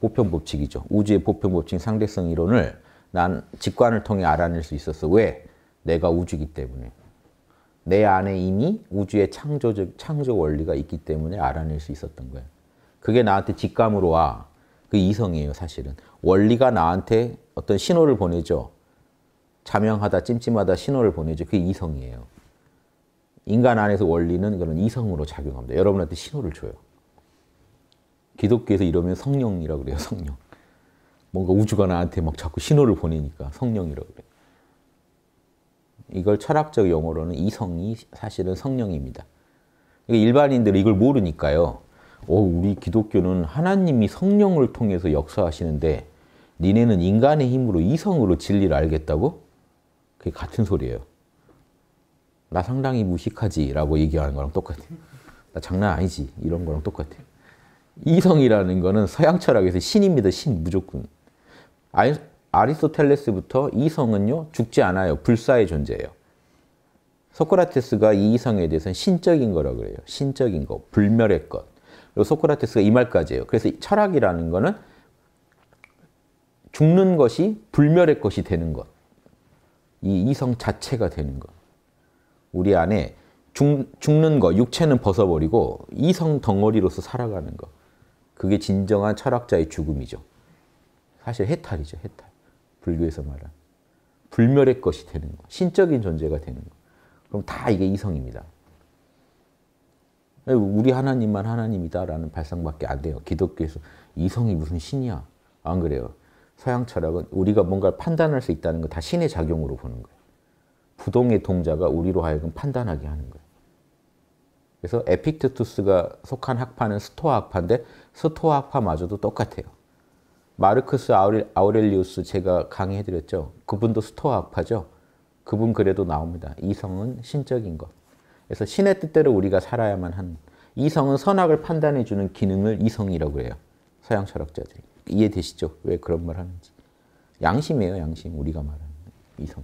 보편 법칙이죠. 우주의 보편 법칙 상대성 이론을 난 직관을 통해 알아낼 수 있었어. 왜? 내가 우주기 때문에. 내 안에 이미 우주의 창조적, 창조 원리가 있기 때문에 알아낼 수 있었던 거야. 그게 나한테 직감으로 와. 그 이성이에요, 사실은. 원리가 나한테 어떤 신호를 보내죠. 자명하다, 찜찜하다 신호를 보내죠. 그게 이성이에요. 인간 안에서 원리는 그런 이성으로 작용합니다. 여러분한테 신호를 줘요. 기독교에서 이러면 성령이라고 그래요, 성령. 뭔가 우주가 나한테 막 자꾸 신호를 보내니까 성령이라고 그래요. 이걸 철학적 용어로는 이성이 사실은 성령입니다. 그러니까 일반인들이 이걸 모르니까요. 어, 우리 기독교는 하나님이 성령을 통해서 역사하시는데 니네는 인간의 힘으로 이성으로 진리를 알겠다고? 그게 같은 소리예요. 나 상당히 무식하지 라고 얘기하는 거랑 똑같아요. 나 장난 아니지 이런 거랑 똑같아요. 이성이라는 거는 서양 철학에서 신입니다. 신 무조건. 아이, 아리스토텔레스부터 이성은요 죽지 않아요. 불사의 존재예요. 소크라테스가 이 이성에 대해서는 신적인 거라 그래요. 신적인 거, 불멸의 것. 소크라테스가 이 말까지예요. 그래서 철학이라는 거는 죽는 것이 불멸의 것이 되는 것. 이 이성 자체가 되는 것. 우리 안에 죽, 죽는 것, 육체는 벗어버리고 이성 덩어리로서 살아가는 것. 그게 진정한 철학자의 죽음이죠. 사실 해탈이죠, 해탈. 불교에서 말한. 불멸의 것이 되는 것. 신적인 존재가 되는 것. 그럼 다 이게 이성입니다. 우리 하나님만 하나님이다라는 발상밖에 안 돼요. 기독교에서 이성이 무슨 신이야? 안 그래요. 서양 철학은 우리가 뭔가를 판단할 수 있다는 거 다 신의 작용으로 보는 거예요. 부동의 동자가 우리로 하여금 판단하게 하는 거예요. 그래서 에픽테투스가 속한 학파는 스토아 학파인데 스토아 학파마저도 똑같아요. 마르크스 아우렐, 아우렐리우스 제가 강의해드렸죠. 그분도 스토아 학파죠. 그분 그래도 나옵니다. 이성은 신적인 것. 그래서 신의 뜻대로 우리가 살아야만 한 이성은 선악을 판단해 주는 기능을 이성이라고 해요. 서양 철학자들이. 이해되시죠? 왜 그런 말 하는지. 양심이에요, 양심. 우리가 말하는 이성.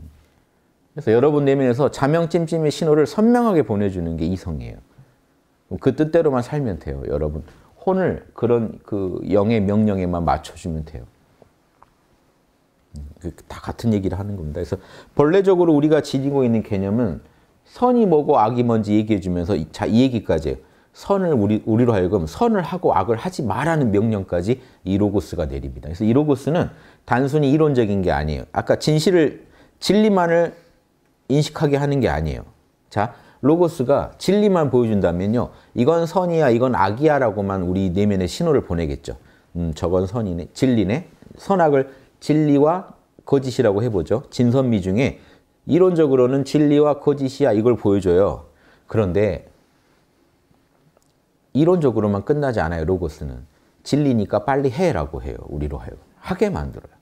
그래서 여러분 내면에서 자명찜찜의 신호를 선명하게 보내주는 게 이성이에요. 그 뜻대로만 살면 돼요, 여러분. 혼을 그런 그 영의 명령에만 맞춰주면 돼요. 음, 그 다 같은 얘기를 하는 겁니다. 그래서 본래적으로 우리가 지니고 있는 개념은 선이 뭐고 악이 뭔지 얘기해 주면서 자, 이 얘기까지 선을 우리, 우리로 하여금 선을 하고 악을 하지 말라는 명령까지 이 로고스가 내립니다. 그래서 이 로고스는 단순히 이론적인 게 아니에요. 아까 진실을, 진리만을 인식하게 하는 게 아니에요. 자, 로고스가 진리만 보여준다면요. 이건 선이야, 이건 악이야 라고만 우리 내면의 신호를 보내겠죠. 음, 저건 선이네, 진리네. 선악을 진리와 거짓이라고 해보죠. 진선미 중에 이론적으로는 진리와 거짓이야 이걸 보여줘요. 그런데 이론적으로만 끝나지 않아요. 로고스는. 진리니까 빨리 해라고 해요. 우리로 하여. 하게 만들어요.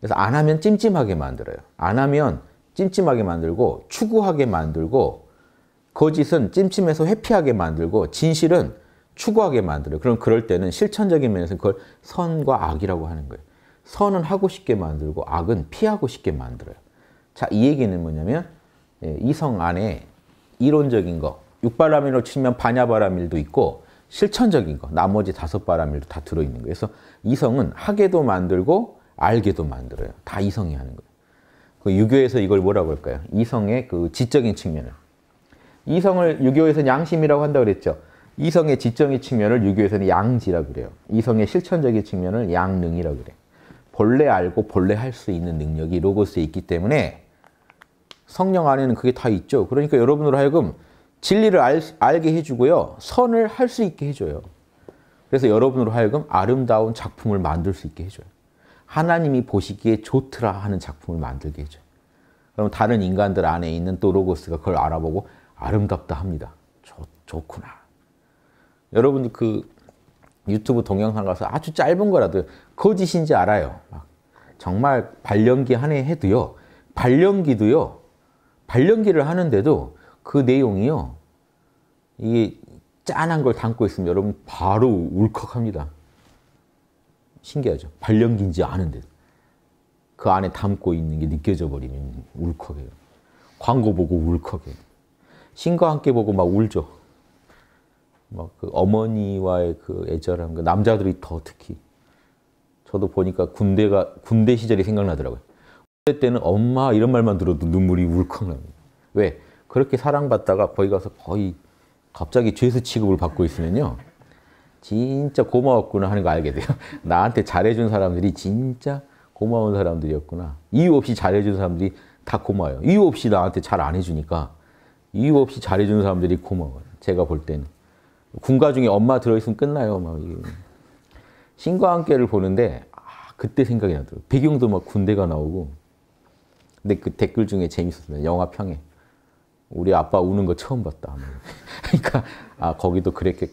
그래서 안 하면 찜찜하게 만들어요. 안 하면 찜찜하게 만들고 추구하게 만들고 거짓은 찜찜해서 회피하게 만들고 진실은 추구하게 만들어요. 그럼 그럴 때는 실천적인 면에서 그걸 선과 악이라고 하는 거예요. 선은 하고 싶게 만들고 악은 피하고 싶게 만들어요. 자, 이 얘기는 뭐냐면 예, 이성 안에 이론적인 거, 6바람밀로 치면 반야바람일도 있고 실천적인 거, 나머지 다섯 바람일도다 들어있는 거예요. 그래서 이성은 하게도 만들고 알게도 만들어요. 다 이성이 하는 거예요. 그 유교에서 이걸 뭐라고 할까요? 이성의 그 지적인 측면을. 이성을 유교에서는 양심이라고 한다고 그랬죠. 이성의 지적인 측면을 유교에서는 양지라고 그래요. 이성의 실천적인 측면을 양능이라고 그래요. 본래 알고 본래 할 수 있는 능력이 로고스에 있기 때문에 성령 안에는 그게 다 있죠. 그러니까 여러분으로 하여금 진리를 알, 게 해주고요. 선을 할 수 있게 해줘요. 그래서 여러분으로 하여금 아름다운 작품을 만들 수 있게 해줘요. 하나님이 보시기에 좋더라 하는 작품을 만들게 해줘요. 그럼 다른 인간들 안에 있는 또 로고스가 그걸 알아보고 아름답다 합니다. 좋, 좋구나. 여러분들 그 유튜브 동영상 가서 아주 짧은 거라도 거짓인지 알아요. 정말 발령기 한 해 해도요. 발령기도요. 발령기를 하는데도 그 내용이요. 이게 짠한 걸 담고 있으면 여러분 바로 울컥합니다. 신기하죠? 발령기인지 아는데그 안에 담고 있는 게 느껴져 버리면 울컥해요. 광고 보고 울컥해요. 신과 함께 보고 막 울죠. 막 그 어머니와의 그 애절함, 그 남자들이 더 특히. 저도 보니까 군대가, 군대 시절이 생각나더라고요. 때는 엄마 이런 말만 들어도 눈물이 울컥납니다. 왜? 그렇게 사랑받다가 거기 가서 거의 갑자기 죄수 취급을 받고 있으면요. 진짜 고마웠구나 하는 거 알게 돼요. 나한테 잘해준 사람들이 진짜 고마운 사람들이었구나. 이유 없이 잘해준 사람들이 다 고마워요. 이유 없이 나한테 잘 안 해주니까 이유 없이 잘해준 사람들이 고마워요. 제가 볼 때는. 군가 중에 엄마 들어있으면 끝나요. 막 이게. 신과 함께를 보는데 아, 그때 생각이 나더라고요. 배경도 막 군대가 나오고 근데 그 댓글 중에 재밌었어요. 영화 평에. 우리 아빠 우는 거 처음 봤다. 그러니까 아 거기도 그랬겠.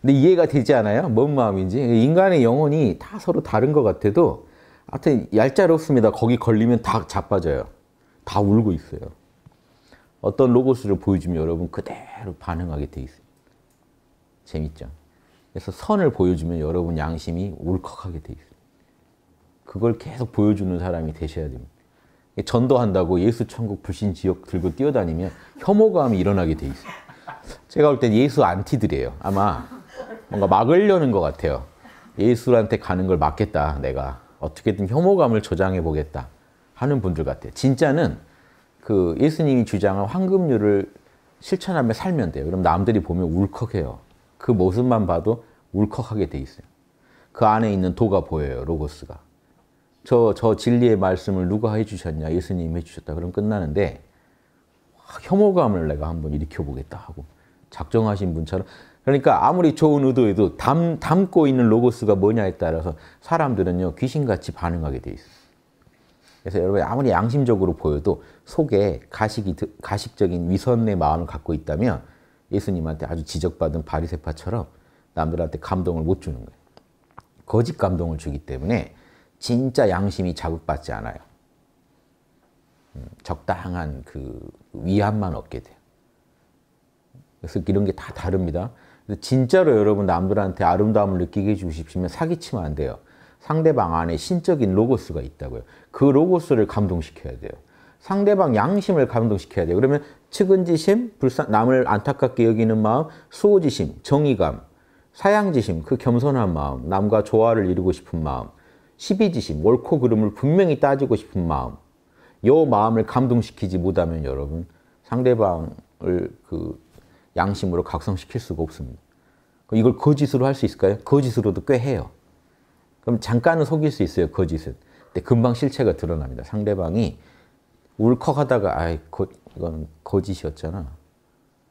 근데 이해가 되지 않아요? 뭔 마음인지 인간의 영혼이 다 서로 다른 것 같아도 하여튼 얄짤없습니다. 거기 걸리면 다 자빠져요. 다 울고 있어요. 어떤 로고스를 보여주면 여러분 그대로 반응하게 돼 있어요. 재밌죠? 그래서 선을 보여주면 여러분 양심이 울컥하게 돼 있어요. 그걸 계속 보여주는 사람이 되셔야 됩니다. 전도한다고 예수 천국 불신 지역 들고 뛰어다니면 혐오감이 일어나게 돼 있어요. 제가 볼 땐 예수 안티들이에요. 아마 뭔가 막으려는 것 같아요. 예수한테 가는 걸 막겠다, 내가. 어떻게든 혐오감을 조장해 보겠다 하는 분들 같아요. 진짜는 그 예수님이 주장한 황금률을 실천하며 살면 돼요. 그럼 남들이 보면 울컥해요. 그 모습만 봐도 울컥하게 돼 있어요. 그 안에 있는 도가 보여요, 로고스가. 저, 저 진리의 말씀을 누가 해주셨냐? 예수님이 해주셨다. 그럼 끝나는데, 혐오감을 내가 한번 일으켜보겠다 하고 작정하신 분처럼. 그러니까 아무리 좋은 의도에도 담, 담고 있는 로고스가 뭐냐에 따라서 사람들은요, 귀신같이 반응하게 돼있어 그래서 여러분 아무리 양심적으로 보여도 속에 가식이, 가식적인 위선의 마음을 갖고 있다면 예수님한테 아주 지적받은 바리세파처럼 남들한테 감동을 못 주는 거예요. 거짓 감동을 주기 때문에 진짜 양심이 자극받지 않아요. 음, 적당한 그 위안만 얻게 돼요. 그래서 이런 게 다 다릅니다. 진짜로 여러분 남들한테 아름다움을 느끼게 해주시면 사기치면 안 돼요. 상대방 안에 신적인 로고스가 있다고요. 그 로고스를 감동시켜야 돼요. 상대방 양심을 감동시켜야 돼요. 그러면 측은지심, 불쌍, 남을 안타깝게 여기는 마음, 수호지심, 정의감, 사양지심, 그 겸손한 마음, 남과 조화를 이루고 싶은 마음, 1 2지심 옳고 그름을 분명히 따지고 싶은 마음 요 마음을 감동시키지 못하면 여러분 상대방을 그 양심으로 각성시킬 수가 없습니다. 이걸 거짓으로 할 수 있을까요? 거짓으로도 꽤 해요. 그럼 잠깐은 속일 수 있어요, 거짓은. 근데 금방 실체가 드러납니다. 상대방이 울컥하다가 아이, 거, 이건 거짓이었잖아.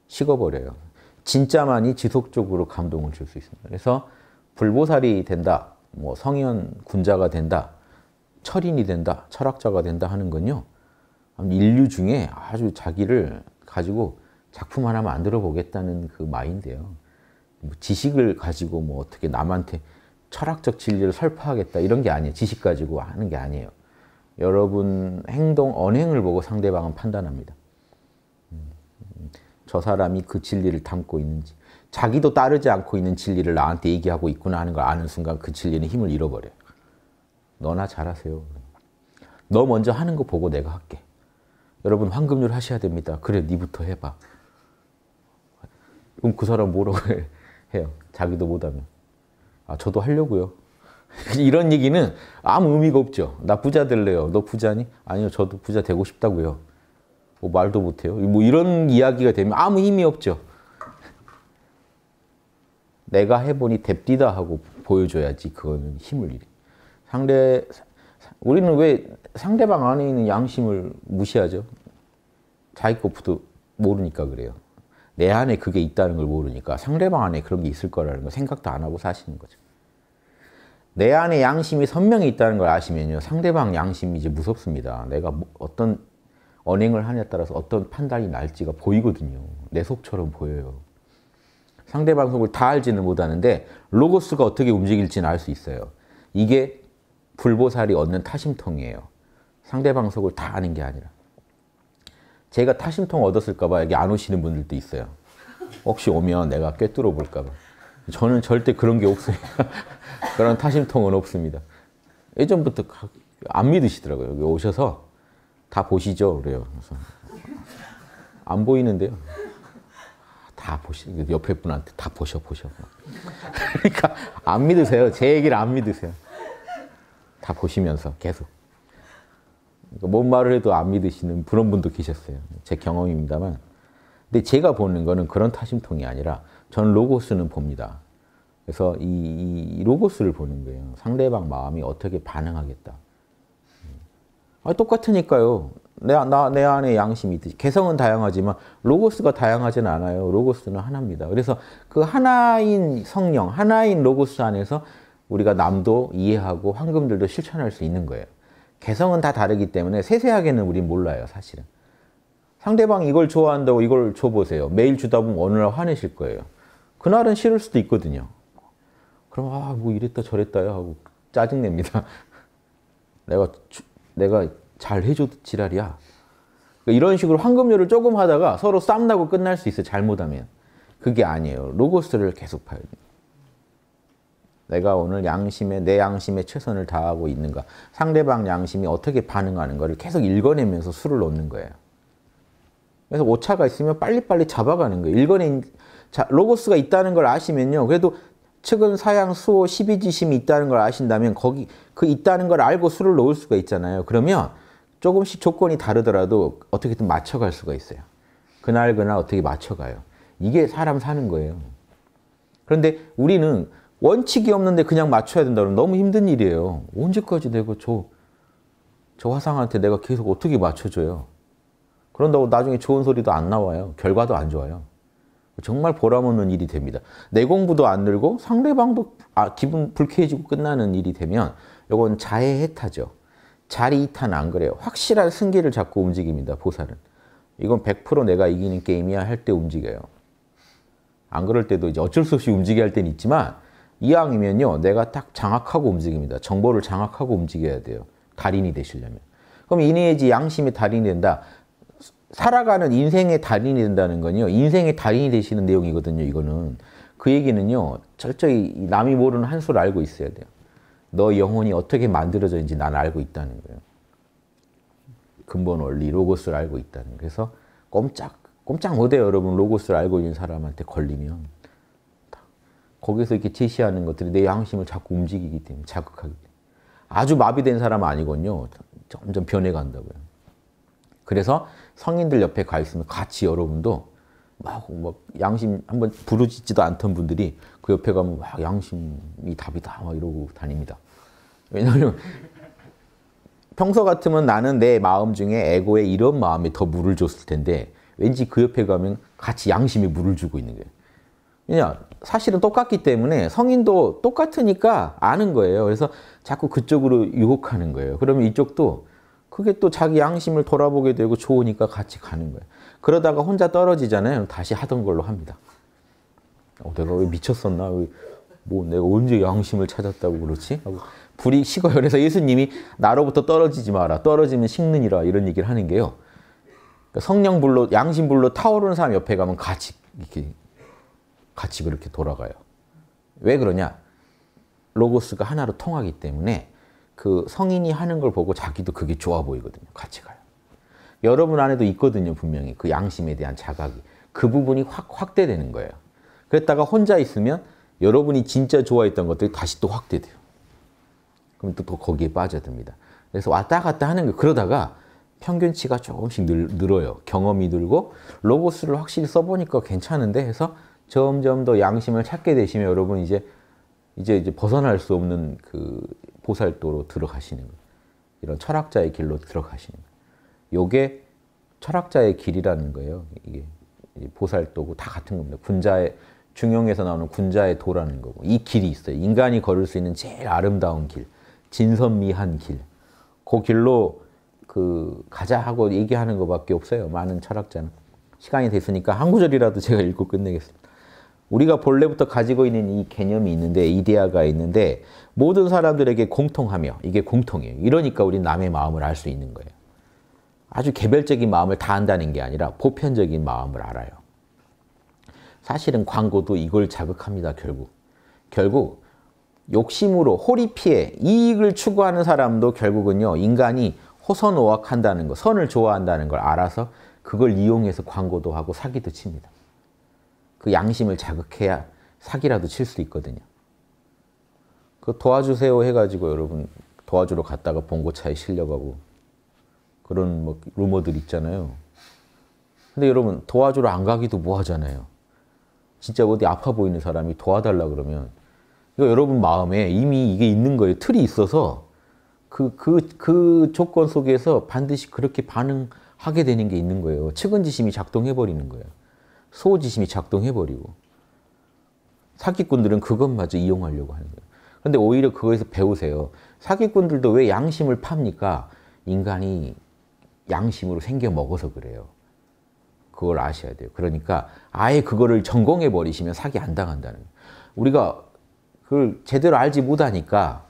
식어버려요. 진짜만이 지속적으로 감동을 줄 수 있습니다. 그래서 불보살이 된다. 뭐 성현 군자가 된다, 철인이 된다, 철학자가 된다 하는 건요. 인류 중에 아주 자기를 가지고 작품 하나 만들어 보겠다는 그 마인드예요. 뭐 지식을 가지고 뭐 어떻게 남한테 철학적 진리를 설파하겠다 이런 게 아니에요. 지식 가지고 하는 게 아니에요. 여러분 행동, 언행을 보고 상대방은 판단합니다. 음, 음, 음. 저 사람이 그 진리를 담고 있는지, 자기도 따르지 않고 있는 진리를 나한테 얘기하고 있구나 하는 걸 아는 순간 그 진리는 힘을 잃어버려요. 너나 잘하세요. 너 먼저 하는 거 보고 내가 할게. 여러분 황금률 하셔야 됩니다. 그래 니부터 해봐. 그럼 그 사람 뭐라고 해요? 자기도 못하면. 아 저도 하려고요. 이런 얘기는 아무 의미가 없죠. 나 부자 될래요. 너 부자니? 아니요 저도 부자 되고 싶다고요. 뭐 말도 못해요. 뭐 이런 이야기가 되면 아무 힘이 없죠. 내가 해보니 됩디다 하고 보여줘야지 그거는 힘을 상대 우리는 왜 상대방 안에 있는 양심을 무시하죠? 자기 것부터 모르니까 그래요. 내 안에 그게 있다는 걸 모르니까 상대방 안에 그런 게 있을 거라는 거 생각도 안 하고 사시는 거죠. 내 안에 양심이 선명히 있다는 걸 아시면요. 상대방 양심이 이제 무섭습니다. 내가 뭐 어떤 언행을 하냐에 따라서 어떤 판단이 날지가 보이거든요. 내 속처럼 보여요. 상대 방송을 다 알지는 못하는데 로고스가 어떻게 움직일지는 알 수 있어요. 이게 불보살이 얻는 타심통이에요. 상대 방송을 다 아는 게 아니라. 제가 타심통 얻었을까 봐 여기 안 오시는 분들도 있어요. 혹시 오면 내가 꿰뚫어 볼까 봐. 저는 절대 그런 게 없어요. 그런 타심통은 없습니다. 예전부터 안 믿으시더라고요. 여기 오셔서 다 보시죠. 그래요. 안 보이는데요. 다 보시는 옆에 분한테 다 보셔 보셔. 그러니까 안 믿으세요. 제 얘기를 안 믿으세요. 다 보시면서 계속. 그러니까 뭔 말을 해도 안 믿으시는 그런 분도 계셨어요. 제 경험입니다만. 근데 제가 보는 거는 그런 타심통이 아니라 저 로고스는 봅니다. 그래서 이, 이 로고스를 보는 거예요. 상대방 마음이 어떻게 반응하겠다. 음. 아, 똑같으니까요. 내, 나, 내 안에 양심이 있듯이 개성은 다양하지만 로고스가 다양하진 않아요. 로고스는 하나입니다. 그래서 그 하나인 성령, 하나인 로고스 안에서 우리가 남도 이해하고 황금들도 실천할 수 있는 거예요. 개성은 다 다르기 때문에 세세하게는 우린 몰라요, 사실은. 상대방 이걸 좋아한다고 이걸 줘보세요. 매일 주다 보면 어느 날 화내실 거예요. 그날은 싫을 수도 있거든요. 그럼 아뭐 이랬다 저랬다 하고 짜증냅니다. 내가 내가 잘 해줘도 지랄이야. 그러니까 이런 식으로 황금률을 조금 하다가 서로 싸움 나고 끝날 수 있어 잘못하면. 그게 아니에요. 로고스를 계속 봐야 돼. 내가 오늘 양심에 내 양심에 최선을 다하고 있는가 상대방 양심이 어떻게 반응하는가를 계속 읽어내면서 술을 넣는 거예요. 그래서 오차가 있으면 빨리빨리 잡아가는 거예요. 읽어낸 자, 로고스가 있다는 걸 아시면요. 그래도 측은 사양 수호 12지심이 있다는 걸 아신다면 거기 그 있다는 걸 알고 수를 넣을 수가 있잖아요. 그러면 조금씩 조건이 다르더라도 어떻게든 맞춰갈 수가 있어요. 그날 그날 어떻게 맞춰가요. 이게 사람 사는 거예요. 그런데 우리는 원칙이 없는데 그냥 맞춰야 된다면 너무 힘든 일이에요. 언제까지 내가 저, 저 화상한테 내가 계속 어떻게 맞춰줘요. 그런다고 나중에 좋은 소리도 안 나와요. 결과도 안 좋아요. 정말 보람없는 일이 됩니다. 내 공부도 안 늘고 상대방도 아, 기분 불쾌해지고 끝나는 일이 되면 이건 자해 해타죠. 자리 이탄안 그래요. 확실한 승기를 잡고 움직입니다. 보살은. 이건 100% 내가 이기는 게임이야 할 때 움직여요. 안 그럴 때도 이제 어쩔 수 없이 움직여야 할 때는 있지만 이왕이면요. 내가 딱 장악하고 움직입니다. 정보를 장악하고 움직여야 돼요. 달인이 되시려면. 그럼 인해야지 양심이 달인이 된다. 살아가는 인생의 달인이 된다는 건요. 인생의 달인이 되시는 내용이거든요. 이거는. 그 얘기는요. 철저히 남이 모르는 한 수를 알고 있어야 돼요. 너 영혼이 어떻게 만들어졌는지 난 알고 있다는 거예요. 근본 원리, 로고스를 알고 있다는 거예요. 그래서 꼼짝, 꼼짝 못해요, 여러분. 로고스를 알고 있는 사람한테 걸리면. 거기서 이렇게 제시하는 것들이 내 양심을 자꾸 움직이기 때문에, 자극하기 때문에. 아주 마비된 사람 아니군요. 점점 변해간다고요. 그래서 성인들 옆에 가 있으면 같이 여러분도 막, 막 양심 한번 부르짖지도 않던 분들이 그 옆에 가면 와, 양심이 답이다 막 이러고 다닙니다. 왜냐하면 평소 같으면 나는 내 마음 중에 에고의 이런 마음이 더 물을 줬을 텐데 왠지 그 옆에 가면 같이 양심이 물을 주고 있는 거예요. 왜냐 사실은 똑같기 때문에 성인도 똑같으니까 아는 거예요. 그래서 자꾸 그쪽으로 유혹하는 거예요. 그러면 이쪽도 그게 또 자기 양심을 돌아보게 되고 좋으니까 같이 가는 거예요. 그러다가 혼자 떨어지잖아요. 다시 하던 걸로 합니다. 어, 내가 왜 미쳤었나? 뭐 내가 언제 양심을 찾았다고 그렇지? 하고 불이 식어요. 그래서 예수님이 나로부터 떨어지지 마라. 떨어지면 식느니라 이런 얘기를 하는 게요. 그러니까 성령 불로 양심 불로 타오르는 사람 옆에 가면 같이 이렇게 같이 그렇게 돌아가요. 왜 그러냐? 로고스가 하나로 통하기 때문에 그 성인이 하는 걸 보고 자기도 그게 좋아 보이거든요. 같이 가요. 여러분 안에도 있거든요, 분명히. 그 양심에 대한 자각이. 그 부분이 확 확대되는 거예요. 그랬다가 혼자 있으면 여러분이 진짜 좋아했던 것들이 다시 또 확대돼요. 그럼 또, 거기에 빠져듭니다. 그래서 왔다 갔다 하는 거 그러다가 평균치가 조금씩 늘, 늘어요. 경험이 늘고 로봇을 확실히 써보니까 괜찮은데 해서 점점 더 양심을 찾게 되시면 여러분 이제 이제 이제 벗어날 수 없는 그 보살도로 들어가시는 이런 철학자의 길로 들어가시는 요게 철학자의 길이라는 거예요. 이게 보살도고 다 같은 겁니다. 군자의 중용에서 나오는 군자의 도라는 거고 이 길이 있어요. 인간이 걸을 수 있는 제일 아름다운 길, 진선미한 길. 그 길로 그 가자 하고 얘기하는 것밖에 없어요. 많은 철학자는 시간이 됐으니까 한 구절이라도 제가 읽고 끝내겠습니다. 우리가 본래부터 가지고 있는 이 개념이 있는데 이데아가 있는데 모든 사람들에게 공통하며 이게 공통이에요. 이러니까 우리 남의 마음을 알 수 있는 거예요. 아주 개별적인 마음을 다 안다는 게 아니라 보편적인 마음을 알아요. 사실은 광고도 이걸 자극합니다. 결국. 결국 욕심으로 호리 피해 이익을 추구하는 사람도 결국은요. 인간이 호선오악한다는 거, 선을 좋아한다는 걸 알아서 그걸 이용해서 광고도 하고 사기도 칩니다. 그 양심을 자극해야 사기라도 칠 수 있거든요. 그 도와주세요 해가지고 여러분 도와주러 갔다가 봉고차에 실려가고 그런 뭐 루머들 있잖아요. 근데 여러분 도와주러 안 가기도 뭐 하잖아요. 진짜 어디 아파 보이는 사람이 도와달라 그러면 그러니까 여러분 마음에 이미 이게 있는 거예요. 틀이 있어서 그, 그, 그 조건 속에서 반드시 그렇게 반응하게 되는 게 있는 거예요. 측은지심이 작동해버리는 거예요. 소지심이 작동해버리고. 사기꾼들은 그것마저 이용하려고 하는 거예요. 근데 오히려 그거에서 배우세요. 사기꾼들도 왜 양심을 팝니까? 인간이 양심으로 생겨 먹어서 그래요. 그걸 아셔야 돼요. 그러니까 아예 그거를 전공해 버리시면 사기 안 당한다는 거예요. 우리가 그걸 제대로 알지 못하니까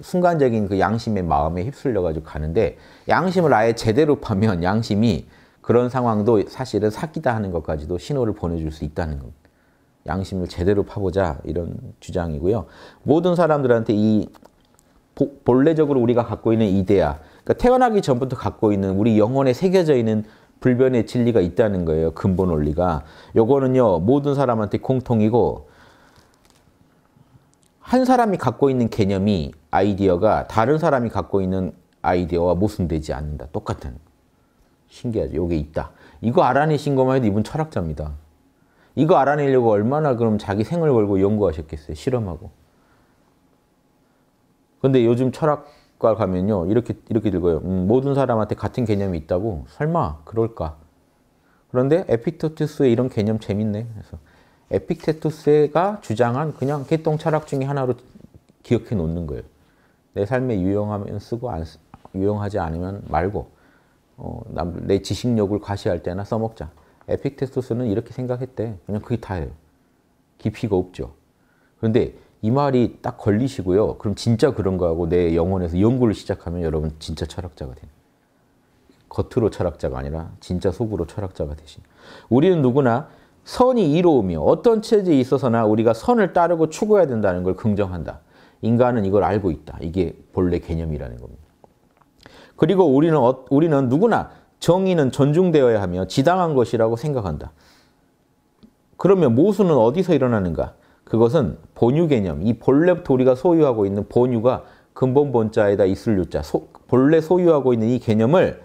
순간적인 그 양심의 마음에 휩쓸려 가지고 가는데 양심을 아예 제대로 파면 양심이 그런 상황도 사실은 사기다 하는 것까지도 신호를 보내줄 수 있다는 겁니다. 양심을 제대로 파보자 이런 주장이고요. 모든 사람들한테 이 본래적으로 우리가 갖고 있는 이데아, 그러니까 태어나기 전부터 갖고 있는 우리 영혼에 새겨져 있는 불변의 진리가 있다는 거예요. 근본 원리가. 요거는요. 모든 사람한테 공통이고 한 사람이 갖고 있는 개념이 아이디어가 다른 사람이 갖고 있는 아이디어와 모순되지 않는다. 똑같은. 신기하죠. 요게 있다. 이거 알아내신 것만 해도 이분 철학자입니다. 이거 알아내려고 얼마나 그럼 자기 생을 걸고 연구하셨겠어요. 실험하고. 근데 요즘 철학 과 가면요 이렇게 이렇게 읽어요. 음, 모든 사람한테 같은 개념이 있다고 설마 그럴까? 그런데 에픽테스의 이런 개념 재밌네. 그래서 에픽테투스가 주장한 그냥 개똥 철학 중에 하나로 기억해 놓는 거예요. 내 삶에 유용하면 쓰고 안, 유용하지 않으면 말고 어, 내 지식력을 과시할 때나 써먹자. 에픽테투스는 이렇게 생각했대. 그냥 그게 다예요. 깊이가 없죠. 그런데 이 말이 딱 걸리시고요. 그럼 진짜 그런가 하고 내 영혼에서 연구를 시작하면 여러분 진짜 철학자가 되는 겉으로 철학자가 아니라 진짜 속으로 철학자가 되신 우리는 누구나 선이 이로우며 어떤 체제에 있어서나 우리가 선을 따르고 추구해야 된다는 걸 긍정한다. 인간은 이걸 알고 있다. 이게 본래 개념이라는 겁니다. 그리고 우리는, 어, 우리는 누구나 정의는 존중되어야 하며 지당한 것이라고 생각한다. 그러면 모순은 어디서 일어나는가? 그것은 본유 개념, 이 본래부터 우리가 소유하고 있는 본유가 근본 본자에다 있을 유자, 소, 본래 소유하고 있는 이 개념을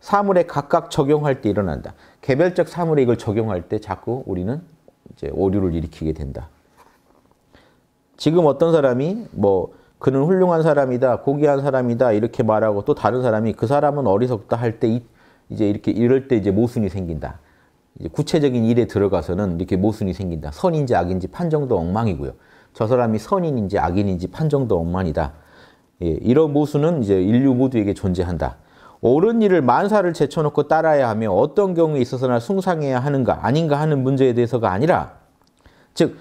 사물에 각각 적용할 때 일어난다. 개별적 사물에 이걸 적용할 때 자꾸 우리는 이제 오류를 일으키게 된다. 지금 어떤 사람이 뭐 그는 훌륭한 사람이다, 고귀한 사람이다 이렇게 말하고 또 다른 사람이 그 사람은 어리석다 할 때 이제 이렇게 이럴 때 이제 모순이 생긴다. 구체적인 일에 들어가서는 이렇게 모순이 생긴다. 선인지 악인지 판정도 엉망이고요. 저 사람이 선인인지 악인인지 판정도 엉망이다. 예, 이런 모순은 이제 인류 모두에게 존재한다. 옳은 일을 만사를 제쳐놓고 따라야 하며 어떤 경우에 있어서나 숭상해야 하는가 아닌가 하는 문제에 대해서가 아니라 즉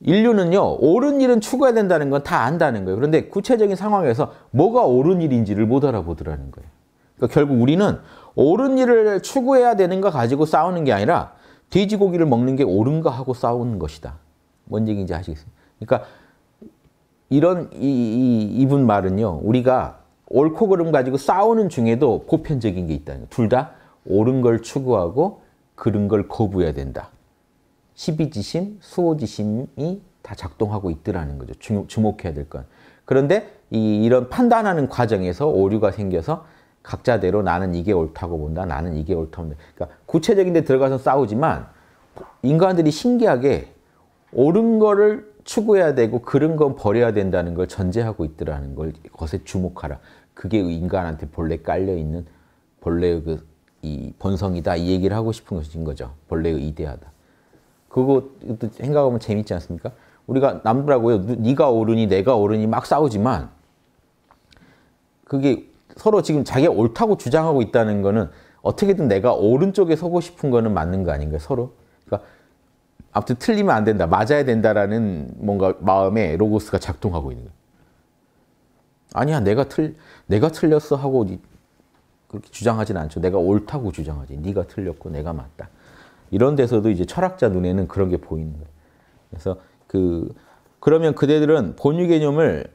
인류는요 옳은 일은 추구해야 된다는 건 다 안다는 거예요. 그런데 구체적인 상황에서 뭐가 옳은 일인지를 못 알아보더라는 거예요. 그러니까 결국 우리는 옳은 일을 추구해야 되는 거 가지고 싸우는 게 아니라 돼지고기를 먹는 게 옳은가 하고 싸우는 것이다. 뭔 얘기인지 아시겠습니 그러니까 이런 이, 이, 분 말은요. 우리가 옳고 그름 가지고 싸우는 중에도 보편적인 게있다둘다 옳은 걸 추구하고 그른 걸 거부해야 된다. 시비지심, 수호지심이 다 작동하고 있더라는 거죠. 주목해야 될 건. 그런데 이, 이런 판단하는 과정에서 오류가 생겨서 각자대로 나는 이게 옳다고 본다. 나는 이게 옳다고 본다. 그러니까 구체적인 데 들어가서 싸우지만 인간들이 신기하게 옳은 거를 추구해야 되고 그른 건 버려야 된다는 걸 전제하고 있더라는 걸 것에 주목하라. 그게 인간한테 본래 깔려 있는 본래의 그이 본성이다 이 얘기를 하고 싶은 것인 거죠. 본래의 이데아다. 그것도 생각하면 재밌지 않습니까? 우리가 남들하고 네가 옳으니 내가 옳으니 막 싸우지만 그게 서로 지금 자기가 옳다고 주장하고 있다는 거는 어떻게든 내가 오른쪽에 서고 싶은 거는 맞는 거 아닌가요? 서로? 그러니까 아무튼 틀리면 안 된다, 맞아야 된다라는 뭔가 마음에 로고스가 작동하고 있는 거예 아니야, 내가 틀 내가 틀렸어 하고 그렇게 주장하진 않죠. 내가 옳다고 주장하지. 네가 틀렸고 내가 맞다. 이런 데서도 이제 철학자 눈에는 그런 게 보이는 거예 그래서 그 그러면 그대들은 본유 개념을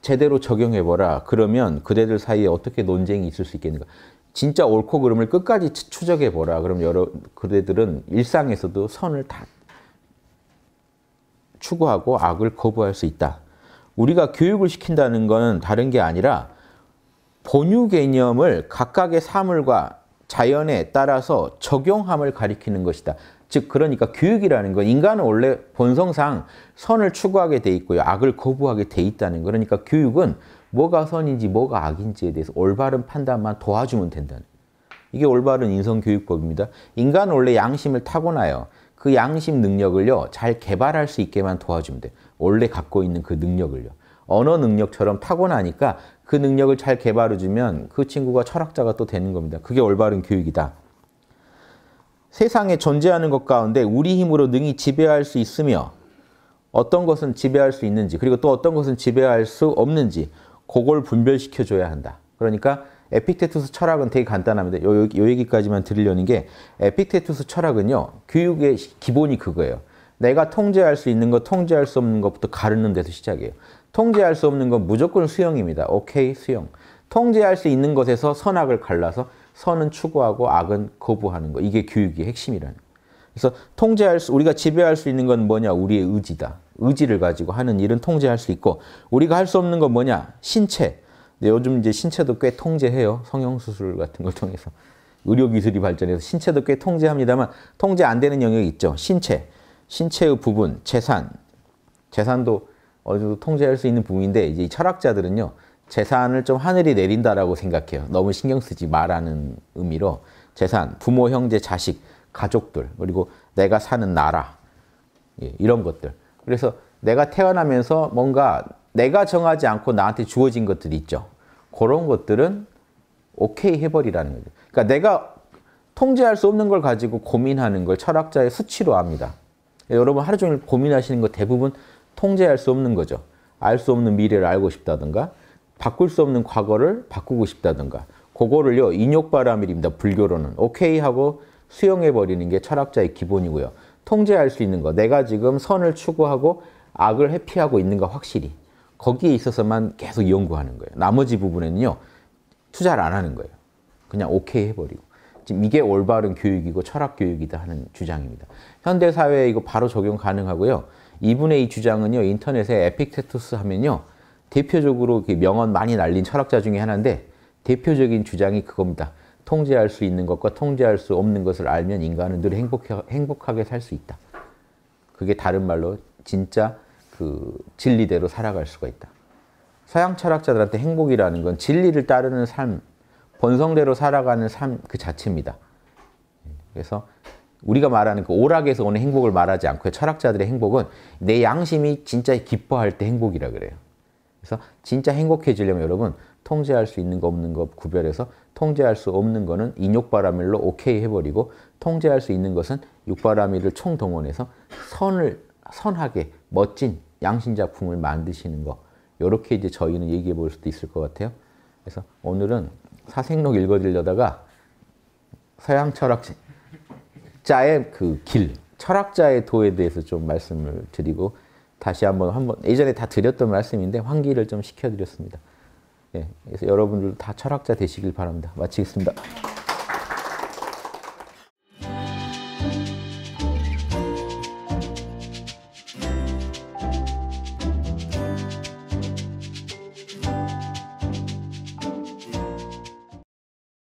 제대로 적용해보라. 그러면 그대들 사이에 어떻게 논쟁이 있을 수 있겠는가. 진짜 옳고 그름을 끝까지 추적해보라. 그럼 여러 그대들은 일상에서도 선을 다 추구하고 악을 거부할 수 있다. 우리가 교육을 시킨다는 것 다른 게 아니라 본유 개념을 각각의 사물과 자연에 따라서 적용함을 가리키는 것이다. 즉 그러니까 교육이라는 건 인간은 원래 본성상 선을 추구하게 돼 있고요. 악을 거부하게 돼 있다는 거. 그러니까 교육은 뭐가 선인지 뭐가 악인지에 대해서 올바른 판단만 도와주면 된다는 이게 올바른 인성교육법입니다. 인간은 원래 양심을 타고나요. 그 양심 능력을요. 잘 개발할 수 있게만 도와주면 돼 원래 갖고 있는 그 능력을요. 언어 능력처럼 타고나니까 그 능력을 잘 개발해주면 그 친구가 철학자가 또 되는 겁니다. 그게 올바른 교육이다. 세상에 존재하는 것 가운데 우리 힘으로 능히 지배할 수 있으며 어떤 것은 지배할 수 있는지 그리고 또 어떤 것은 지배할 수 없는지 그걸 분별시켜 줘야 한다. 그러니까 에픽테투스 철학은 되게 간단합니다. 요, 요, 요 얘기까지만 드리려는 게 에픽테투스 철학은요. 교육의 기본이 그거예요. 내가 통제할 수 있는 것, 통제할 수 없는 것부터 가르는 데서 시작해요. 통제할 수 없는 건 무조건 수용입니다. 오케이, 수용. 통제할 수 있는 것에서 선악을 갈라서 선은 추구하고 악은 거부하는 거. 이게 교육의 핵심이라는 거예 그래서 통제할 수, 우리가 지배할 수 있는 건 뭐냐? 우리의 의지다. 의지를 가지고 하는 일은 통제할 수 있고, 우리가 할 수 없는 건 뭐냐? 신체. 근데 요즘 이제 신체도 꽤 통제해요. 성형수술 같은 걸 통해서. 의료기술이 발전해서 신체도 꽤 통제합니다만, 통제 안 되는 영역이 있죠. 신체. 신체의 부분, 재산. 재산도 어느 정도 통제할 수 있는 부분인데, 이제 철학자들은요, 재산을 좀 하늘이 내린다라고 생각해요. 너무 신경 쓰지 마라는 의미로 재산, 부모, 형제, 자식, 가족들, 그리고 내가 사는 나라 예, 이런 것들. 그래서 내가 태어나면서 뭔가 내가 정하지 않고 나한테 주어진 것들이 있죠. 그런 것들은 오케이 해버리라는 거죠. 그러니까 내가 통제할 수 없는 걸 가지고 고민하는 걸 철학자의 수치로 합니다. 여러분 하루 종일 고민하시는 거 대부분 통제할 수 없는 거죠. 알 수 없는 미래를 알고 싶다든가 바꿀 수 없는 과거를 바꾸고 싶다든가 그거를요 인욕바람일입니다 불교로는 오케이 하고 수용해버리는 게 철학자의 기본이고요 통제할 수 있는 거 내가 지금 선을 추구하고 악을 회피하고 있는가 확실히 거기에 있어서만 계속 연구하는 거예요 나머지 부분에는요 투자를 안 하는 거예요 그냥 오케이 해버리고 지금 이게 올바른 교육이고 철학 교육이다 하는 주장입니다 현대사회에 이거 바로 적용 가능하고요 이분의 이 주장은요 인터넷에 에픽테토스 하면요 대표적으로 그 명언 많이 날린 철학자 중에 하나인데 대표적인 주장이 그겁니다. 통제할 수 있는 것과 통제할 수 없는 것을 알면 인간은 늘 행복해, 행복하게 살 수 있다. 그게 다른 말로 진짜 그 진리대로 살아갈 수가 있다. 서양 철학자들한테 행복이라는 건 진리를 따르는 삶, 본성대로 살아가는 삶 그 자체입니다. 그래서 우리가 말하는 그 오락에서 오는 행복을 말하지 않고 철학자들의 행복은 내 양심이 진짜 기뻐할 때 행복이라 그래요. 그래서 진짜 행복해지려면 여러분 통제할 수 있는 거 없는 거 구별해서 통제할 수 없는 거는 인욕바람밀로 오케이 해버리고 통제할 수 있는 것은 육바람밀을 총동원해서 선을 선하게 멋진 양신 작품을 만드시는 거 이렇게 이제 저희는 얘기해 볼 수도 있을 것 같아요. 그래서 오늘은 사생록 읽어드리려다가 서양 철학자의 그 길, 철학자의 도에 대해서 좀 말씀을 드리고 다시 한번 한번 예전에 다 드렸던 말씀인데 환기를 좀 시켜드렸습니다. 예, 그래서 여러분들 다 철학자 되시길 바랍니다. 마치겠습니다.